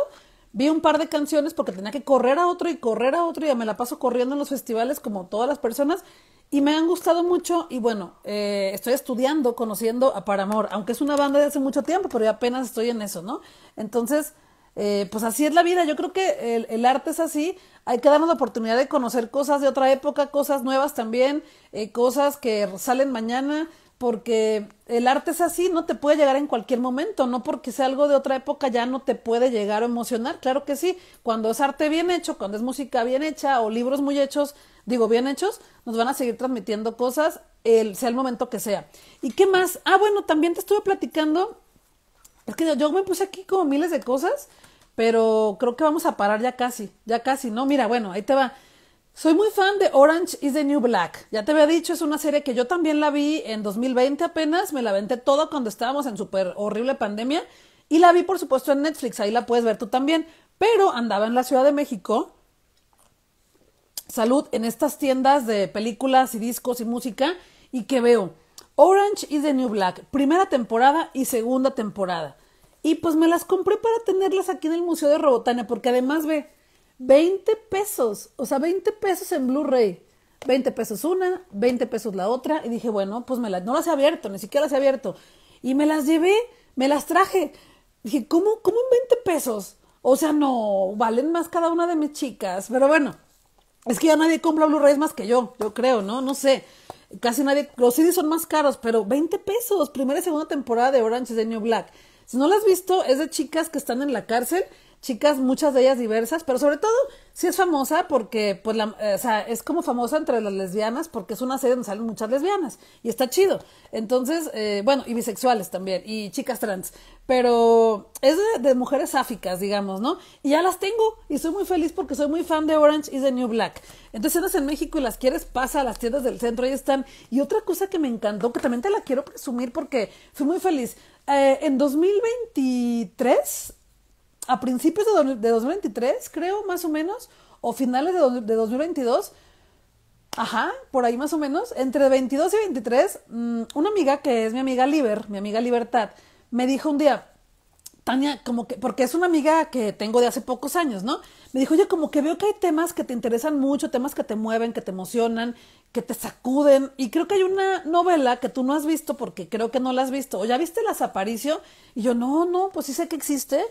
vi un par de canciones porque tenía que correr a otro y correr a otro y ya me la paso corriendo en los festivales como todas las personas y me han gustado mucho y bueno, eh, estoy estudiando, conociendo a Paramor, aunque es una banda de hace mucho tiempo, pero yo apenas estoy en eso, ¿no? Entonces, eh, pues así es la vida, yo creo que el, arte es así, hay que darnos la oportunidad de conocer cosas de otra época, cosas nuevas también, eh, cosas que salen mañana porque el arte es así, no te puede llegar en cualquier momento, no porque sea algo de otra época ya no te puede llegar a emocionar, claro que sí, cuando es arte bien hecho, cuando es música bien hecha o libros muy hechos, digo bien hechos, nos van a seguir transmitiendo cosas, el, sea el momento que sea. ¿Y qué más? Ah, bueno, también te estuve platicando, es que yo me puse aquí como miles de cosas, pero creo que vamos a parar ya casi, ya casi, ¿no? Mira, bueno, ahí te va. Soy muy fan de Orange is the New Black. Ya te había dicho, es una serie que yo también la vi en 2020 apenas, me la venté todo cuando estábamos en súper horrible pandemia y la vi por supuesto en Netflix, ahí la puedes ver tú también, pero andaba en la Ciudad de México. Salud en estas tiendas de películas y discos y música y que veo Orange is the New Black, primera temporada y segunda temporada. Y pues me las compré para tenerlas aquí en el Museo de Robotania, porque además ve, 20 pesos, o sea, 20 pesos en Blu-ray. 20 pesos una, 20 pesos la otra. Y dije, bueno, pues me no las he abierto, ni siquiera las he abierto. Y me las llevé, me las traje. Dije, ¿cómo, cómo en 20 pesos? O sea, no, valen más cada una de mis chicas. Pero bueno, es que ya nadie compra Blu-rays más que yo, yo creo, ¿no? No sé. Casi nadie, los CDs son más caros, pero 20 pesos, primera y segunda temporada de Orange is the New Black. Si no las has visto, es de chicas que están en la cárcel chicas, muchas de ellas diversas, pero sobre todo sí es famosa porque, pues, eh, o sea, es como famosa entre las lesbianas porque es una serie donde salen muchas lesbianas y está chido. Entonces, eh, bueno, y bisexuales también, y chicas trans, pero es de, mujeres áficas, digamos, ¿no? Y ya las tengo y soy muy feliz porque soy muy fan de Orange y de New Black. Entonces, si andas en México y las quieres, pasa a las tiendas del centro, ahí están. Y otra cosa que me encantó, que también te la quiero presumir porque fui muy feliz. Eh, en 2023 a principios de, 2023, creo, más o menos, o finales de, de 2022, Ajá, por ahí más o menos. Entre 22 y 23, mm, una amiga que es mi amiga Liber, mi amiga Libertad, me dijo un día, Tania, como que, porque es una amiga que tengo de hace pocos años, ¿no? Me dijo, oye, como que veo que hay temas que te interesan mucho, temas que te mueven, que te emocionan, que te sacuden. Y creo que hay una novela que tú no has visto porque creo que no la has visto. O ya viste Las Aparicio. Y yo, no, no, pues sí sé que existe,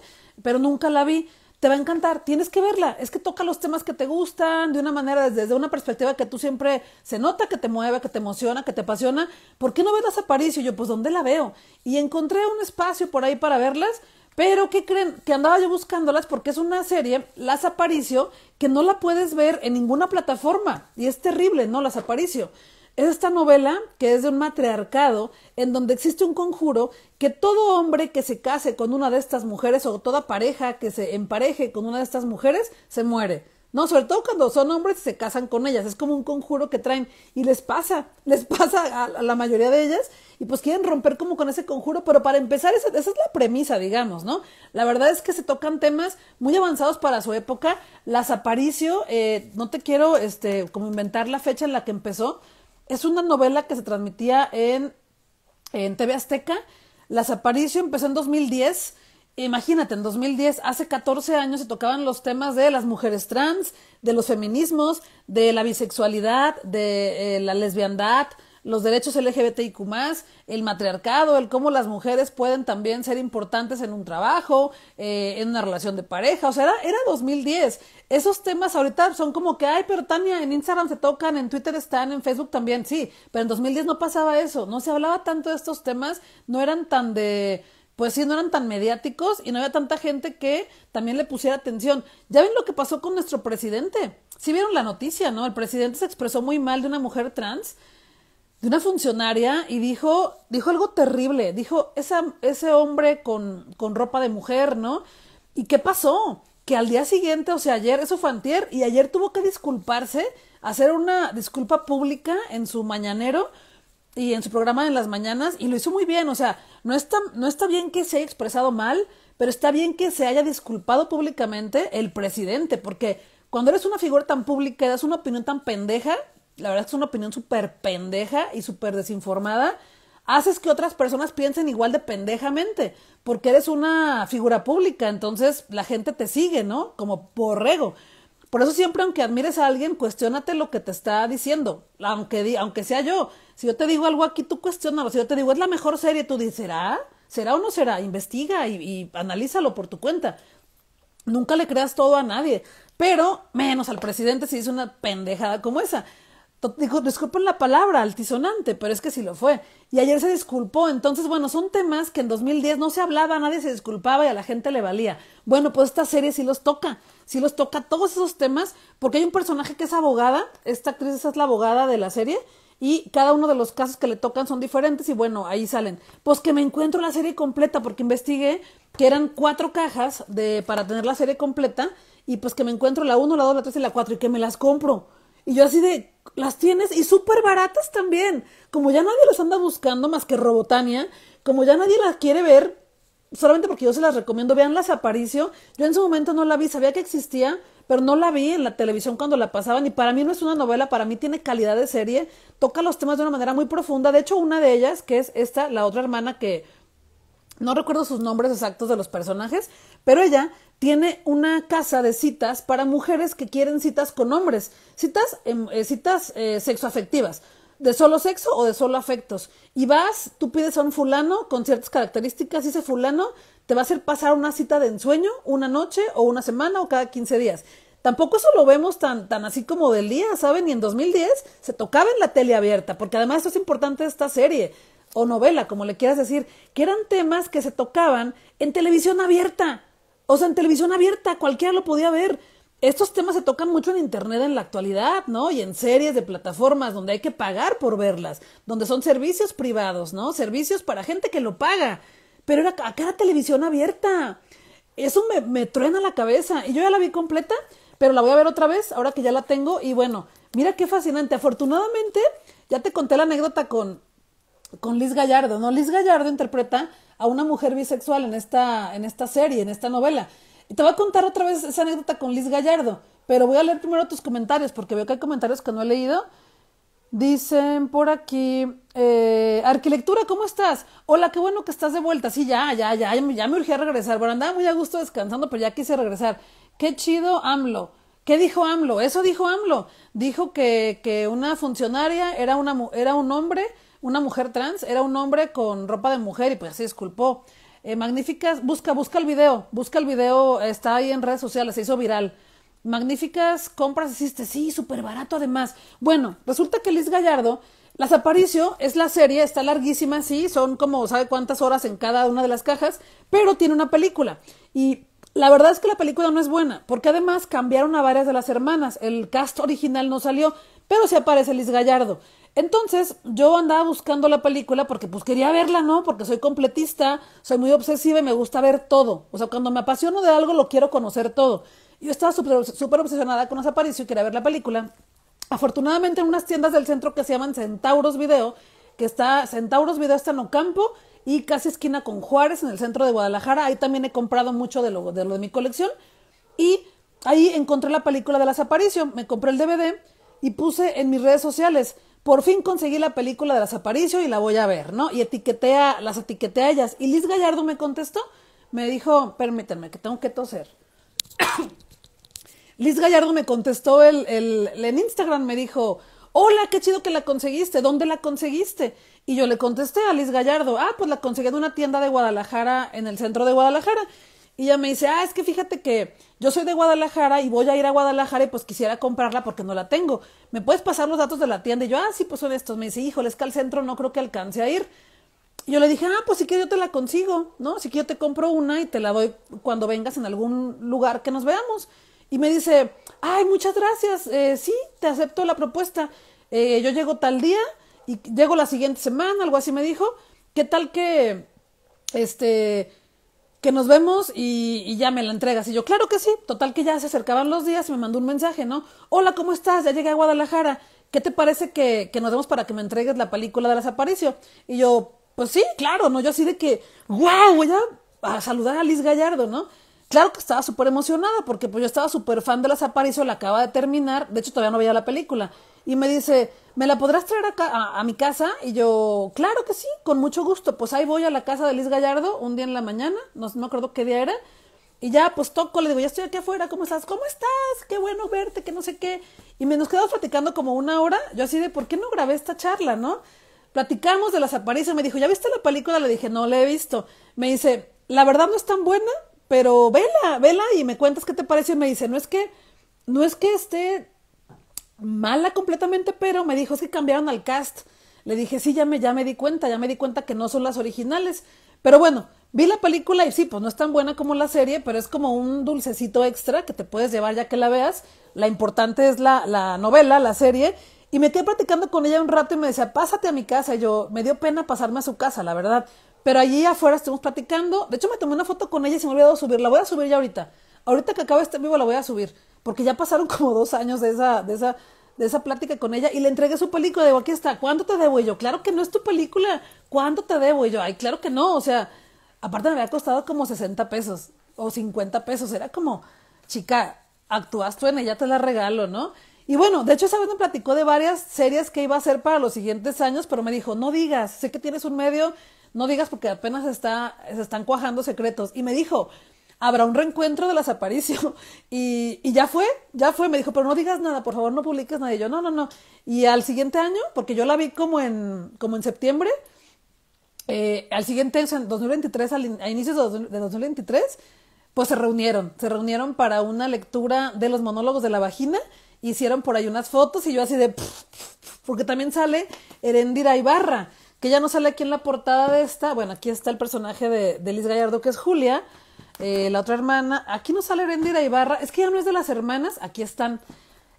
pero nunca la vi. Te va a encantar, tienes que verla. Es que toca los temas que te gustan de una manera, desde una perspectiva que tú siempre se nota que te mueve, que te emociona, que te apasiona. ¿Por qué no ves Las Aparicio? yo, pues, ¿dónde la veo? Y encontré un espacio por ahí para verlas pero, ¿qué creen? Que andaba yo buscándolas porque es una serie, Las Aparicio, que no la puedes ver en ninguna plataforma. Y es terrible, ¿no? Las Aparicio. Es esta novela que es de un matriarcado en donde existe un conjuro que todo hombre que se case con una de estas mujeres o toda pareja que se empareje con una de estas mujeres se muere no, sobre todo cuando son hombres y se casan con ellas. Es como un conjuro que traen y les pasa, [laughs] les pasa a, la mayoría de ellas y pues quieren romper como con ese conjuro. Pero para empezar, esa, es la premisa, digamos, ¿no? La verdad es que se tocan temas muy avanzados para su época. Las Aparicio, eh, no te quiero este, como inventar la fecha en la que empezó. Es una novela que se transmitía en, en TV Azteca. Las Aparicio empezó en 2010 imagínate, en 2010, hace 14 años se tocaban los temas de las mujeres trans, de los feminismos, de la bisexualidad, de eh, la lesbiandad, los derechos LGBTIQ, el matriarcado, el cómo las mujeres pueden también ser importantes en un trabajo, eh, en una relación de pareja. O sea, era, era 2010. Esos temas ahorita son como que, ay, pero Tania, en Instagram se tocan, en Twitter están, en Facebook también, sí. Pero en 2010 no pasaba eso. No se hablaba tanto de estos temas, no eran tan de pues sí, no eran tan mediáticos y no había tanta gente que también le pusiera atención. Ya ven lo que pasó con nuestro presidente. Sí vieron la noticia, ¿no? El presidente se expresó muy mal de una mujer trans, de una funcionaria, y dijo, dijo algo terrible. Dijo, ese hombre con, con ropa de mujer, ¿no? ¿Y qué pasó? Que al día siguiente, o sea, ayer, eso fue antier, y ayer tuvo que disculparse, hacer una disculpa pública en su mañanero, y en su programa en las mañanas y lo hizo muy bien, o sea, no está, no está bien que se haya expresado mal, pero está bien que se haya disculpado públicamente el presidente, porque cuando eres una figura tan pública y das una opinión tan pendeja, la verdad es una opinión súper pendeja y súper desinformada, haces que otras personas piensen igual de pendejamente, porque eres una figura pública, entonces la gente te sigue, ¿no? Como porrego. Por eso siempre aunque admires a alguien, cuestiónate lo que te está diciendo, aunque, aunque sea yo. Si yo te digo algo aquí, tú cuestiónalo. Si yo te digo, es la mejor serie, tú dices, ¿será? ¿Será o no será? Investiga y, y analízalo por tu cuenta. Nunca le creas todo a nadie, pero menos al presidente si dice una pendejada como esa. Dijo, disculpen la palabra, altisonante, pero es que sí lo fue. Y ayer se disculpó. Entonces, bueno, son temas que en 2010 no se hablaba, nadie se disculpaba y a la gente le valía. Bueno, pues esta serie sí los toca, sí los toca todos esos temas, porque hay un personaje que es abogada, esta actriz es la abogada de la serie, y cada uno de los casos que le tocan son diferentes y bueno, ahí salen. Pues que me encuentro la serie completa porque investigué que eran cuatro cajas de, para tener la serie completa y pues que me encuentro la 1, la 2, la 3 y la 4 y que me las compro. Y yo así de, las tienes y súper baratas también. Como ya nadie las anda buscando más que Robotania, como ya nadie las quiere ver, solamente porque yo se las recomiendo, veanlas a Aparicio. Yo en su momento no la vi, sabía que existía, pero no la vi en la televisión cuando la pasaban. Y para mí no es una novela, para mí tiene calidad de serie, toca los temas de una manera muy profunda. De hecho, una de ellas, que es esta, la otra hermana que no recuerdo sus nombres exactos de los personajes, pero ella tiene una casa de citas para mujeres que quieren citas con hombres, citas, em, eh, citas eh, sexoafectivas, de solo sexo o de solo afectos. Y vas, tú pides a un fulano con ciertas características, y ese fulano te va a hacer pasar una cita de ensueño, una noche o una semana o cada 15 días. Tampoco eso lo vemos tan, tan así como del día, ¿saben? Y en 2010 se tocaba en la tele abierta, porque además esto es importante esta serie o novela, como le quieras decir, que eran temas que se tocaban en televisión abierta. O sea, en televisión abierta, cualquiera lo podía ver. Estos temas se tocan mucho en Internet en la actualidad, ¿no? Y en series de plataformas donde hay que pagar por verlas, donde son servicios privados, ¿no? Servicios para gente que lo paga. Pero era acá televisión abierta. Eso me, me truena la cabeza. Y yo ya la vi completa, pero la voy a ver otra vez, ahora que ya la tengo. Y bueno, mira qué fascinante. Afortunadamente, ya te conté la anécdota con, con Liz Gallardo, ¿no? Liz Gallardo interpreta a una mujer bisexual en esta, en esta serie, en esta novela. Y te voy a contar otra vez esa anécdota con Liz Gallardo, pero voy a leer primero tus comentarios porque veo que hay comentarios que no he leído. Dicen por aquí, eh, Arquitectura, ¿cómo estás? Hola, qué bueno que estás de vuelta. Sí, ya, ya, ya, ya me a regresar. Bueno, andaba muy a gusto descansando, pero ya quise regresar. Qué chido, AMLO. ¿Qué dijo AMLO? Eso dijo AMLO. Dijo que, que una funcionaria era, una, era un hombre una mujer trans, era un hombre con ropa de mujer y pues se disculpó. Eh, magníficas, busca, busca el video, busca el video, está ahí en redes sociales, se hizo viral. Magníficas compras hiciste, sí, súper barato además. Bueno, resulta que Liz Gallardo, Las Aparicio es la serie, está larguísima, sí, son como sabe cuántas horas en cada una de las cajas, pero tiene una película. Y la verdad es que la película no es buena, porque además cambiaron a varias de las hermanas, el cast original no salió, pero sí aparece Liz Gallardo. Entonces, yo andaba buscando la película porque pues quería verla, ¿no? Porque soy completista, soy muy obsesiva y me gusta ver todo. O sea, cuando me apasiono de algo, lo quiero conocer todo. Yo estaba súper obsesionada con esa apariciones y quería ver la película. Afortunadamente, en unas tiendas del centro que se llaman Centauros Video, que está, Centauros Video está en Ocampo y casi esquina con Juárez, en el centro de Guadalajara. Ahí también he comprado mucho de lo de, mi colección. Y ahí encontré la película de las apariciones, me compré el DVD y puse en mis redes sociales por fin conseguí la película de las Aparicio y la voy a ver, ¿no? Y etiquetea, las etiquetea ellas. Y Liz Gallardo me contestó, me dijo, permítanme, que tengo que toser. [coughs] Liz Gallardo me contestó el, en Instagram, me dijo, hola, qué chido que la conseguiste, ¿dónde la conseguiste? Y yo le contesté a Liz Gallardo, ah, pues la conseguí en una tienda de Guadalajara, en el centro de Guadalajara. Y ella me dice, ah, es que fíjate que yo soy de Guadalajara y voy a ir a Guadalajara y pues quisiera comprarla porque no la tengo. ¿Me puedes pasar los datos de la tienda? Y yo, ah, sí, pues son estos. Me dice, híjole, es que al centro no creo que alcance a ir. Y yo le dije, ah, pues sí que yo te la consigo, ¿no? sí que yo te compro una y te la doy cuando vengas en algún lugar que nos veamos. Y me dice, ay, muchas gracias, eh, sí, te acepto la propuesta. Eh, yo llego tal día y llego la siguiente semana, algo así me dijo. ¿Qué tal que, este, que nos vemos y, ya me la entregas. Y yo, claro que sí, total que ya se acercaban los días y me mandó un mensaje, ¿no? Hola, ¿cómo estás? Ya llegué a Guadalajara. ¿Qué te parece que, que nos vemos para que me entregues la película de las Aparicio? Y yo, pues sí, claro, ¿no? Yo así de que, wow, voy a saludar a Liz Gallardo, ¿no? Claro que estaba súper emocionada porque pues yo estaba súper fan de las Aparicio, la acaba de terminar, de hecho todavía no veía la película. Y me dice, ¿me la podrás traer a, mi casa? Y yo, claro que sí, con mucho gusto. Pues ahí voy a la casa de Liz Gallardo un día en la mañana, no, no acuerdo qué día era. Y ya, pues toco, le digo, ya estoy aquí afuera, ¿cómo estás? ¿Cómo estás? Qué bueno verte, que no sé qué. Y me nos quedamos platicando como una hora, yo así de, ¿por qué no grabé esta charla, no? Platicamos de las apariciones, me dijo, ¿ya viste la película? Le dije, no, la he visto. Me dice, la verdad no es tan buena, pero vela, vela y me cuentas qué te parece. Y me dice, no es que, no es que esté mala completamente, pero me dijo, es que cambiaron al cast. Le dije, sí, ya me, ya me di cuenta, ya me di cuenta que no son las originales. Pero bueno, vi la película y sí, pues no es tan buena como la serie, pero es como un dulcecito extra que te puedes llevar ya que la veas. La importante es la, la novela, la serie. Y me quedé platicando con ella un rato y me decía, pásate a mi casa. Y yo, me dio pena pasarme a su casa, la verdad. Pero allí afuera estuvimos platicando. De hecho, me tomé una foto con ella y se me olvidó subirla. La voy a subir ya ahorita. Ahorita que acabe este vivo la voy a subir. Porque ya pasaron [laughs] como dos años de esa, de esa, de esa plática con ella. Y le entregué su película. Digo, aquí está. ¿Cuánto te debo? Y yo, claro que no es tu película. ¿Cuánto te debo? Y yo, ay, claro que no. O sea, aparte me había costado como 60 pesos o 50 pesos. Era como, chica, actúas tú en ella, te la regalo, ¿no? Y bueno, de hecho esa vez me platicó de varias series que iba a hacer para los siguientes años, pero me dijo, no digas, sé que tienes un medio no digas porque apenas está, se están cuajando secretos. Y me dijo, habrá un reencuentro de las Aparicio. [laughs] Y, ya fue, ya fue. Me dijo, pero no digas nada, por favor, no publiques nada. Y yo, no, no, no. Y al siguiente año, porque yo la vi como en, como en septiembre, eh, al siguiente, en 2023, a inicios de 2023, pues se reunieron. Se reunieron para una lectura de los monólogos de la vagina. Hicieron por ahí unas fotos y yo así de... porque también sale Herendira Ibarra que ya no sale aquí en la portada de esta. Bueno, aquí está el personaje de, Liz Gallardo, que es Julia, eh, la otra hermana. Aquí no sale Erendira Ibarra, es que ya no es de las hermanas, aquí están.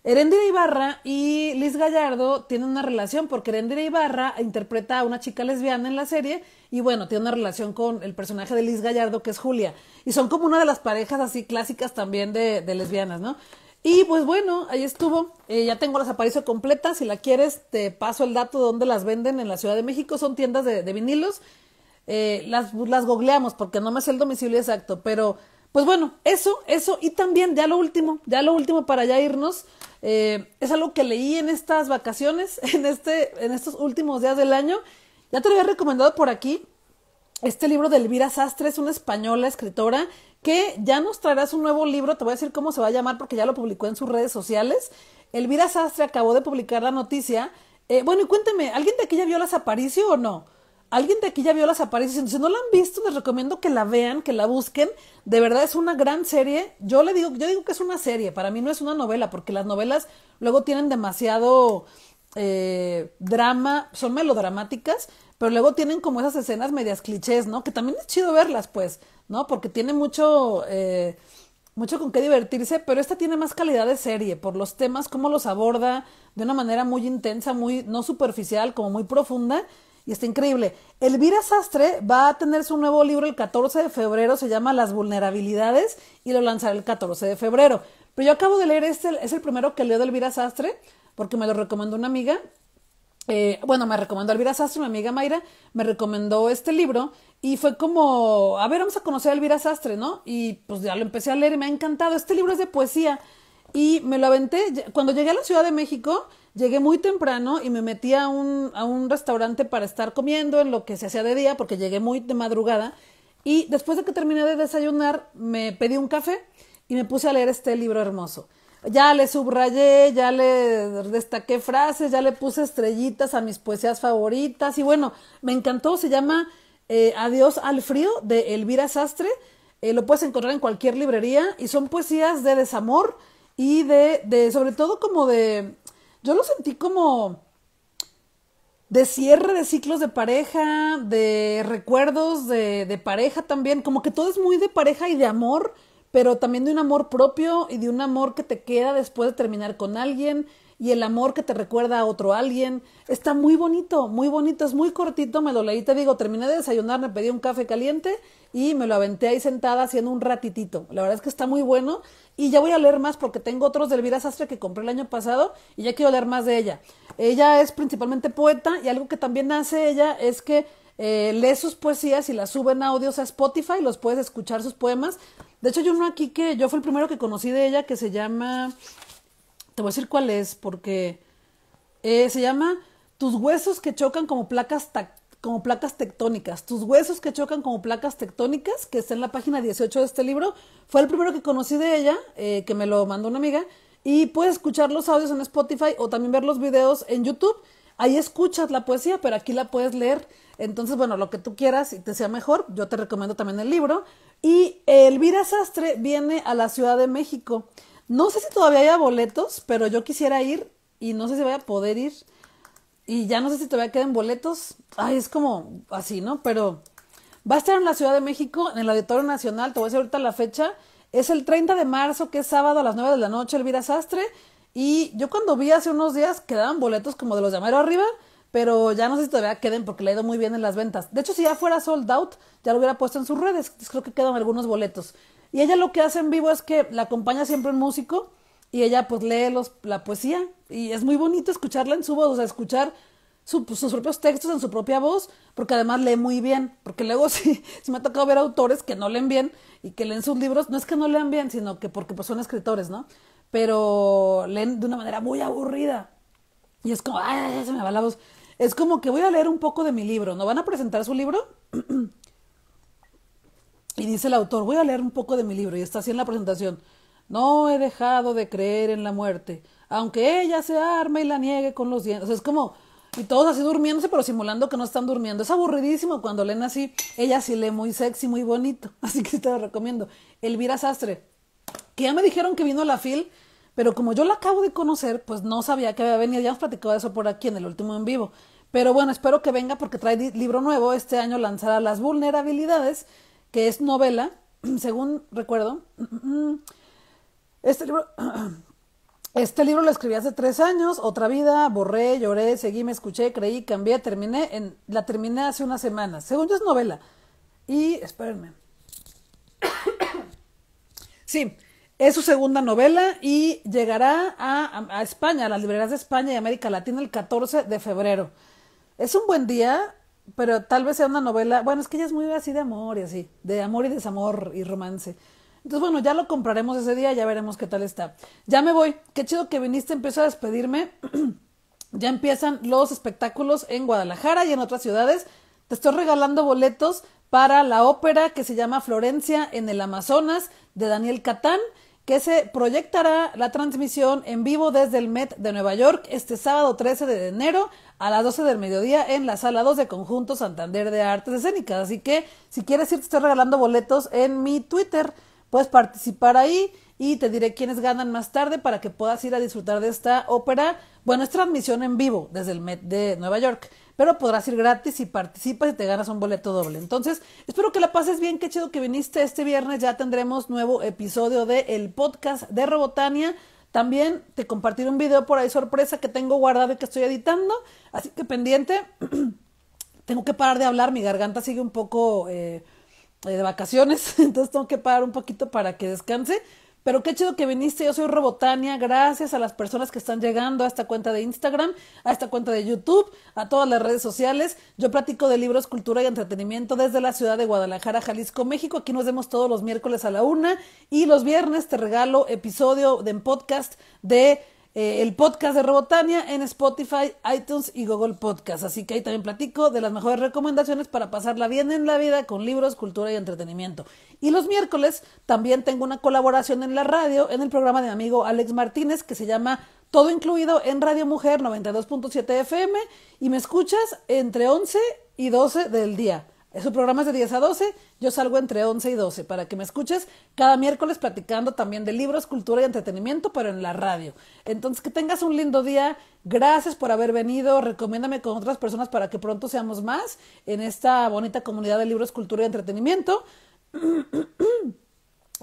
Erendira Ibarra y Liz Gallardo tienen una relación porque Erendira Ibarra interpreta a una chica lesbiana en la serie y bueno, tiene una relación con el personaje de Liz Gallardo que es Julia. Y son como una de las parejas así clásicas también de, de lesbianas, ¿no? Y pues bueno, ahí estuvo. Eh, ya tengo las apariciones completas. Si la quieres, te paso el dato de dónde las venden en la Ciudad de México. Son tiendas de, vinilos. Eh, las, pues, las googleamos porque no me sé el domicilio exacto. Pero pues bueno, eso, eso. Y también, ya lo último, ya lo último para ya irnos. Eh, es algo que leí en estas vacaciones, [laughs] en, este, en estos últimos días del año. Ya te lo había recomendado por aquí. Este libro de Elvira Sastre es una española escritora que ya nos traerás un nuevo libro, te voy a decir cómo se va a llamar porque ya lo publicó en sus redes sociales. Elvira Sastre acabó de publicar la noticia. Eh, bueno, y cuénteme, ¿alguien de aquí ya vio las Aparicio o no? ¿Alguien de aquí ya vio las Aparicio? Si no la han visto, les recomiendo que la vean, que la busquen. De verdad es una gran serie. Yo le digo, yo digo que es una serie, para mí no es una novela, porque las novelas luego tienen demasiado eh, drama, son melodramáticas, pero luego tienen como esas escenas medias clichés, ¿no? Que también es chido verlas, pues, ¿no? Porque tiene mucho, eh, mucho con qué divertirse, pero esta tiene más calidad de serie por los temas, cómo los aborda de una manera muy intensa, muy no superficial, como muy profunda. Y está increíble. Elvira Sastre va a tener su nuevo libro el 14 de febrero, se llama Las vulnerabilidades y lo lanzará el 14 de febrero. Pero yo acabo de leer este, es el primero que leo de Elvira Sastre, porque me lo recomendó una amiga eh, bueno, me recomendó Elvira Sastre, mi amiga Mayra, me recomendó este libro y fue como, a ver, vamos a conocer a Elvira Sastre, ¿no? Y pues ya lo empecé a leer y me ha encantado. Este libro es de poesía y me lo aventé. Cuando llegué a la Ciudad de México, llegué muy temprano y me metí a un, a un restaurante para estar comiendo en lo que se hacía de día, porque llegué muy de madrugada. Y después de que terminé de desayunar, me pedí un café y me puse a leer este libro hermoso ya le subrayé, ya le destaqué frases, ya le puse estrellitas a mis poesías favoritas y bueno, me encantó, se llama eh, Adiós al frío de Elvira Sastre, eh, lo puedes encontrar en cualquier librería y son poesías de desamor y de, de, sobre todo como de, yo lo sentí como de cierre de ciclos de pareja, de recuerdos de, de pareja también, como que todo es muy de pareja y de amor pero también de un amor propio y de un amor que te queda después de terminar con alguien y el amor que te recuerda a otro alguien. Está muy bonito, muy bonito, es muy cortito, me lo leí, te digo, terminé de desayunar, me pedí un café caliente y me lo aventé ahí sentada haciendo un ratitito. La verdad es que está muy bueno y ya voy a leer más porque tengo otros de Elvira Sastre que compré el año pasado y ya quiero leer más de ella. Ella es principalmente poeta y algo que también hace ella es que eh, lee sus poesías y las sube en audios a Spotify, y los puedes escuchar sus poemas de hecho, yo uno aquí que yo fue el primero que conocí de ella que se llama. Te voy a decir cuál es, porque eh, se llama Tus huesos que chocan como placas como placas tectónicas. Tus huesos que chocan como placas tectónicas, que está en la página 18 de este libro. Fue el primero que conocí de ella, eh, que me lo mandó una amiga. Y puedes escuchar los audios en Spotify o también ver los videos en YouTube. Ahí escuchas la poesía, pero aquí la puedes leer. Entonces, bueno, lo que tú quieras y te sea mejor, yo te recomiendo también el libro. Y Elvira Sastre viene a la Ciudad de México. No sé si todavía haya boletos, pero yo quisiera ir y no sé si voy a poder ir. Y ya no sé si todavía quedan boletos. Ay, es como así, ¿no? Pero va a estar en la Ciudad de México, en el Auditorio Nacional. Te voy a decir ahorita la fecha. Es el 30 de marzo, que es sábado a las 9 de la noche, Elvira Sastre. Y yo cuando vi hace unos días quedaban boletos como de los de Amaro arriba pero ya no sé si todavía queden porque le ha ido muy bien en las ventas. De hecho, si ya fuera sold out, ya lo hubiera puesto en sus redes, creo que quedan algunos boletos. Y ella lo que hace en vivo es que la acompaña siempre un músico y ella pues lee los, la poesía y es muy bonito escucharla en su voz, o sea, escuchar pues, sus propios textos en su propia voz, porque además lee muy bien, porque luego sí, [laughs] me ha tocado ver autores que no leen bien y que leen sus libros, no es que no lean bien, sino que porque pues son escritores, ¿no? Pero leen de una manera muy aburrida. Y es como, ay, se me va la voz. Es como que voy a leer un poco de mi libro, ¿no van a presentar su libro? [clears throat] y dice el autor, voy a leer un poco de mi libro, y está así en la presentación. No he dejado de creer en la muerte, aunque ella se arme y la niegue con los dientes. es como, y todos así durmiéndose, pero simulando que no están durmiendo. Es aburridísimo cuando leen así. Ella sí lee muy sexy, muy bonito. [laughs] Así que te lo recomiendo. Elvira Sastre, que ya me dijeron que vino a la FIL pero como yo la acabo de conocer, pues no sabía que había venido. Ya hemos platicado de eso por aquí en el último en vivo. Pero bueno, espero que venga porque trae libro nuevo. Este año lanzará Las Vulnerabilidades, que es novela, [clears throat] según recuerdo. [clears throat] Este libro, [clears throat] este libro lo escribí hace tres años, otra vida, borré, lloré, seguí, me escuché, creí, cambié, terminé, en, la terminé hace unas semanas. Según yo es novela. Y espérenme. Sí, es su segunda novela y llegará a, España, a las librerías de España y América Latina el 14 de febrero. Es un buen día, pero tal vez sea una novela, bueno, es que ella es muy así de amor y así, de amor y desamor y romance. Entonces, bueno, ya lo compraremos ese día, ya veremos qué tal está. Ya me voy, qué chido que viniste, empiezo a despedirme. [clears throat] ya empiezan los espectáculos en Guadalajara y en otras ciudades. Te estoy regalando boletos para la ópera que se llama Florencia en el Amazonas de Daniel Catán que se proyectará la transmisión en vivo desde el Met de Nueva York este sábado 13 de enero a las 12 del mediodía en la sala 2 de Conjunto Santander de Artes Escénicas. Así que si quieres ir, estoy regalando boletos en mi Twitter. Puedes participar ahí y te diré quiénes ganan más tarde para que puedas ir a disfrutar de esta ópera. Bueno, es transmisión en vivo desde el Met de Nueva York pero podrás ir gratis y participas y te ganas un boleto doble. Entonces, espero que la pases bien, qué chido que viniste este viernes, ya tendremos nuevo episodio del el podcast de Robotania. También te compartiré un video por ahí sorpresa que tengo guardado y que estoy editando, así que pendiente. [clears throat] tengo que parar de hablar, mi garganta sigue un poco eh, eh, de vacaciones, [laughs] entonces tengo que parar un poquito para que descanse pero qué chido que viniste, yo soy Robotania, gracias a las personas que están llegando a esta cuenta de Instagram, a esta cuenta de YouTube, a todas las redes sociales. Yo platico de libros, cultura y entretenimiento desde la ciudad de Guadalajara, Jalisco, México. Aquí nos vemos todos los miércoles a la una y los viernes te regalo episodio de en podcast de eh, el podcast de Robotania en Spotify, iTunes y Google Podcast. Así que ahí también platico de las mejores recomendaciones para pasarla bien en la vida con libros, cultura y entretenimiento. Y los miércoles también tengo una colaboración en la radio en el programa de mi amigo Alex Martínez que se llama Todo Incluido en Radio Mujer 92.7 FM y me escuchas entre 11 y 12 del día. Su programa es de 10 a 12, yo salgo entre 11 y 12 para que me escuches cada miércoles platicando también de libros, cultura y entretenimiento, pero en la radio. Entonces, que tengas un lindo día, gracias por haber venido, recomiéndame con otras personas para que pronto seamos más en esta bonita comunidad de libros, cultura y entretenimiento. [clears throat]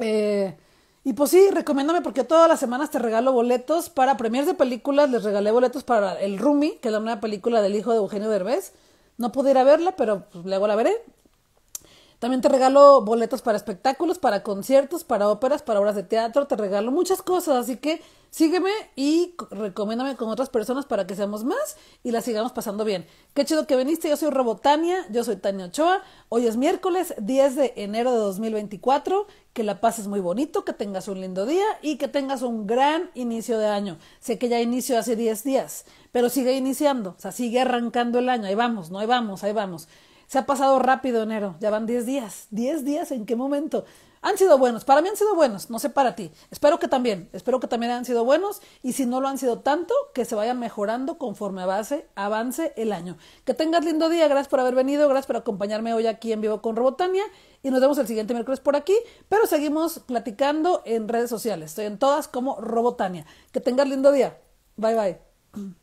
Eh, y pues sí, recomiéndame porque todas las semanas te regalo boletos para premiers de películas, les regalé boletos para El Rumi, que es la película del hijo de Eugenio Derbez no pudiera verla, pero pues, luego la veré. También te regalo boletos para espectáculos, para conciertos, para óperas, para obras de teatro, te regalo muchas cosas, así que sígueme y recomiéndame con otras personas para que seamos más y la sigamos pasando bien. Qué chido que viniste, yo soy Robotania, yo soy Tania Ochoa, hoy es miércoles 10 de enero de 2024, que la pases muy bonito, que tengas un lindo día y que tengas un gran inicio de año. Sé que ya inició hace 10 días, pero sigue iniciando, o sea, sigue arrancando el año, ahí vamos, no ahí vamos, ahí vamos. Se ha pasado rápido enero, ya van 10 días. 10 días, ¿en qué momento? Han sido buenos, para mí han sido buenos, no sé para ti. Espero que también, espero que también han sido buenos y si no lo han sido tanto, que se vayan mejorando conforme avance, avance el año. Que tengas lindo día, gracias por haber venido, gracias por acompañarme hoy aquí en vivo con Robotania y nos vemos el siguiente miércoles por aquí, pero seguimos platicando en redes sociales. Estoy en todas como Robotania. Que tengas lindo día. Bye bye.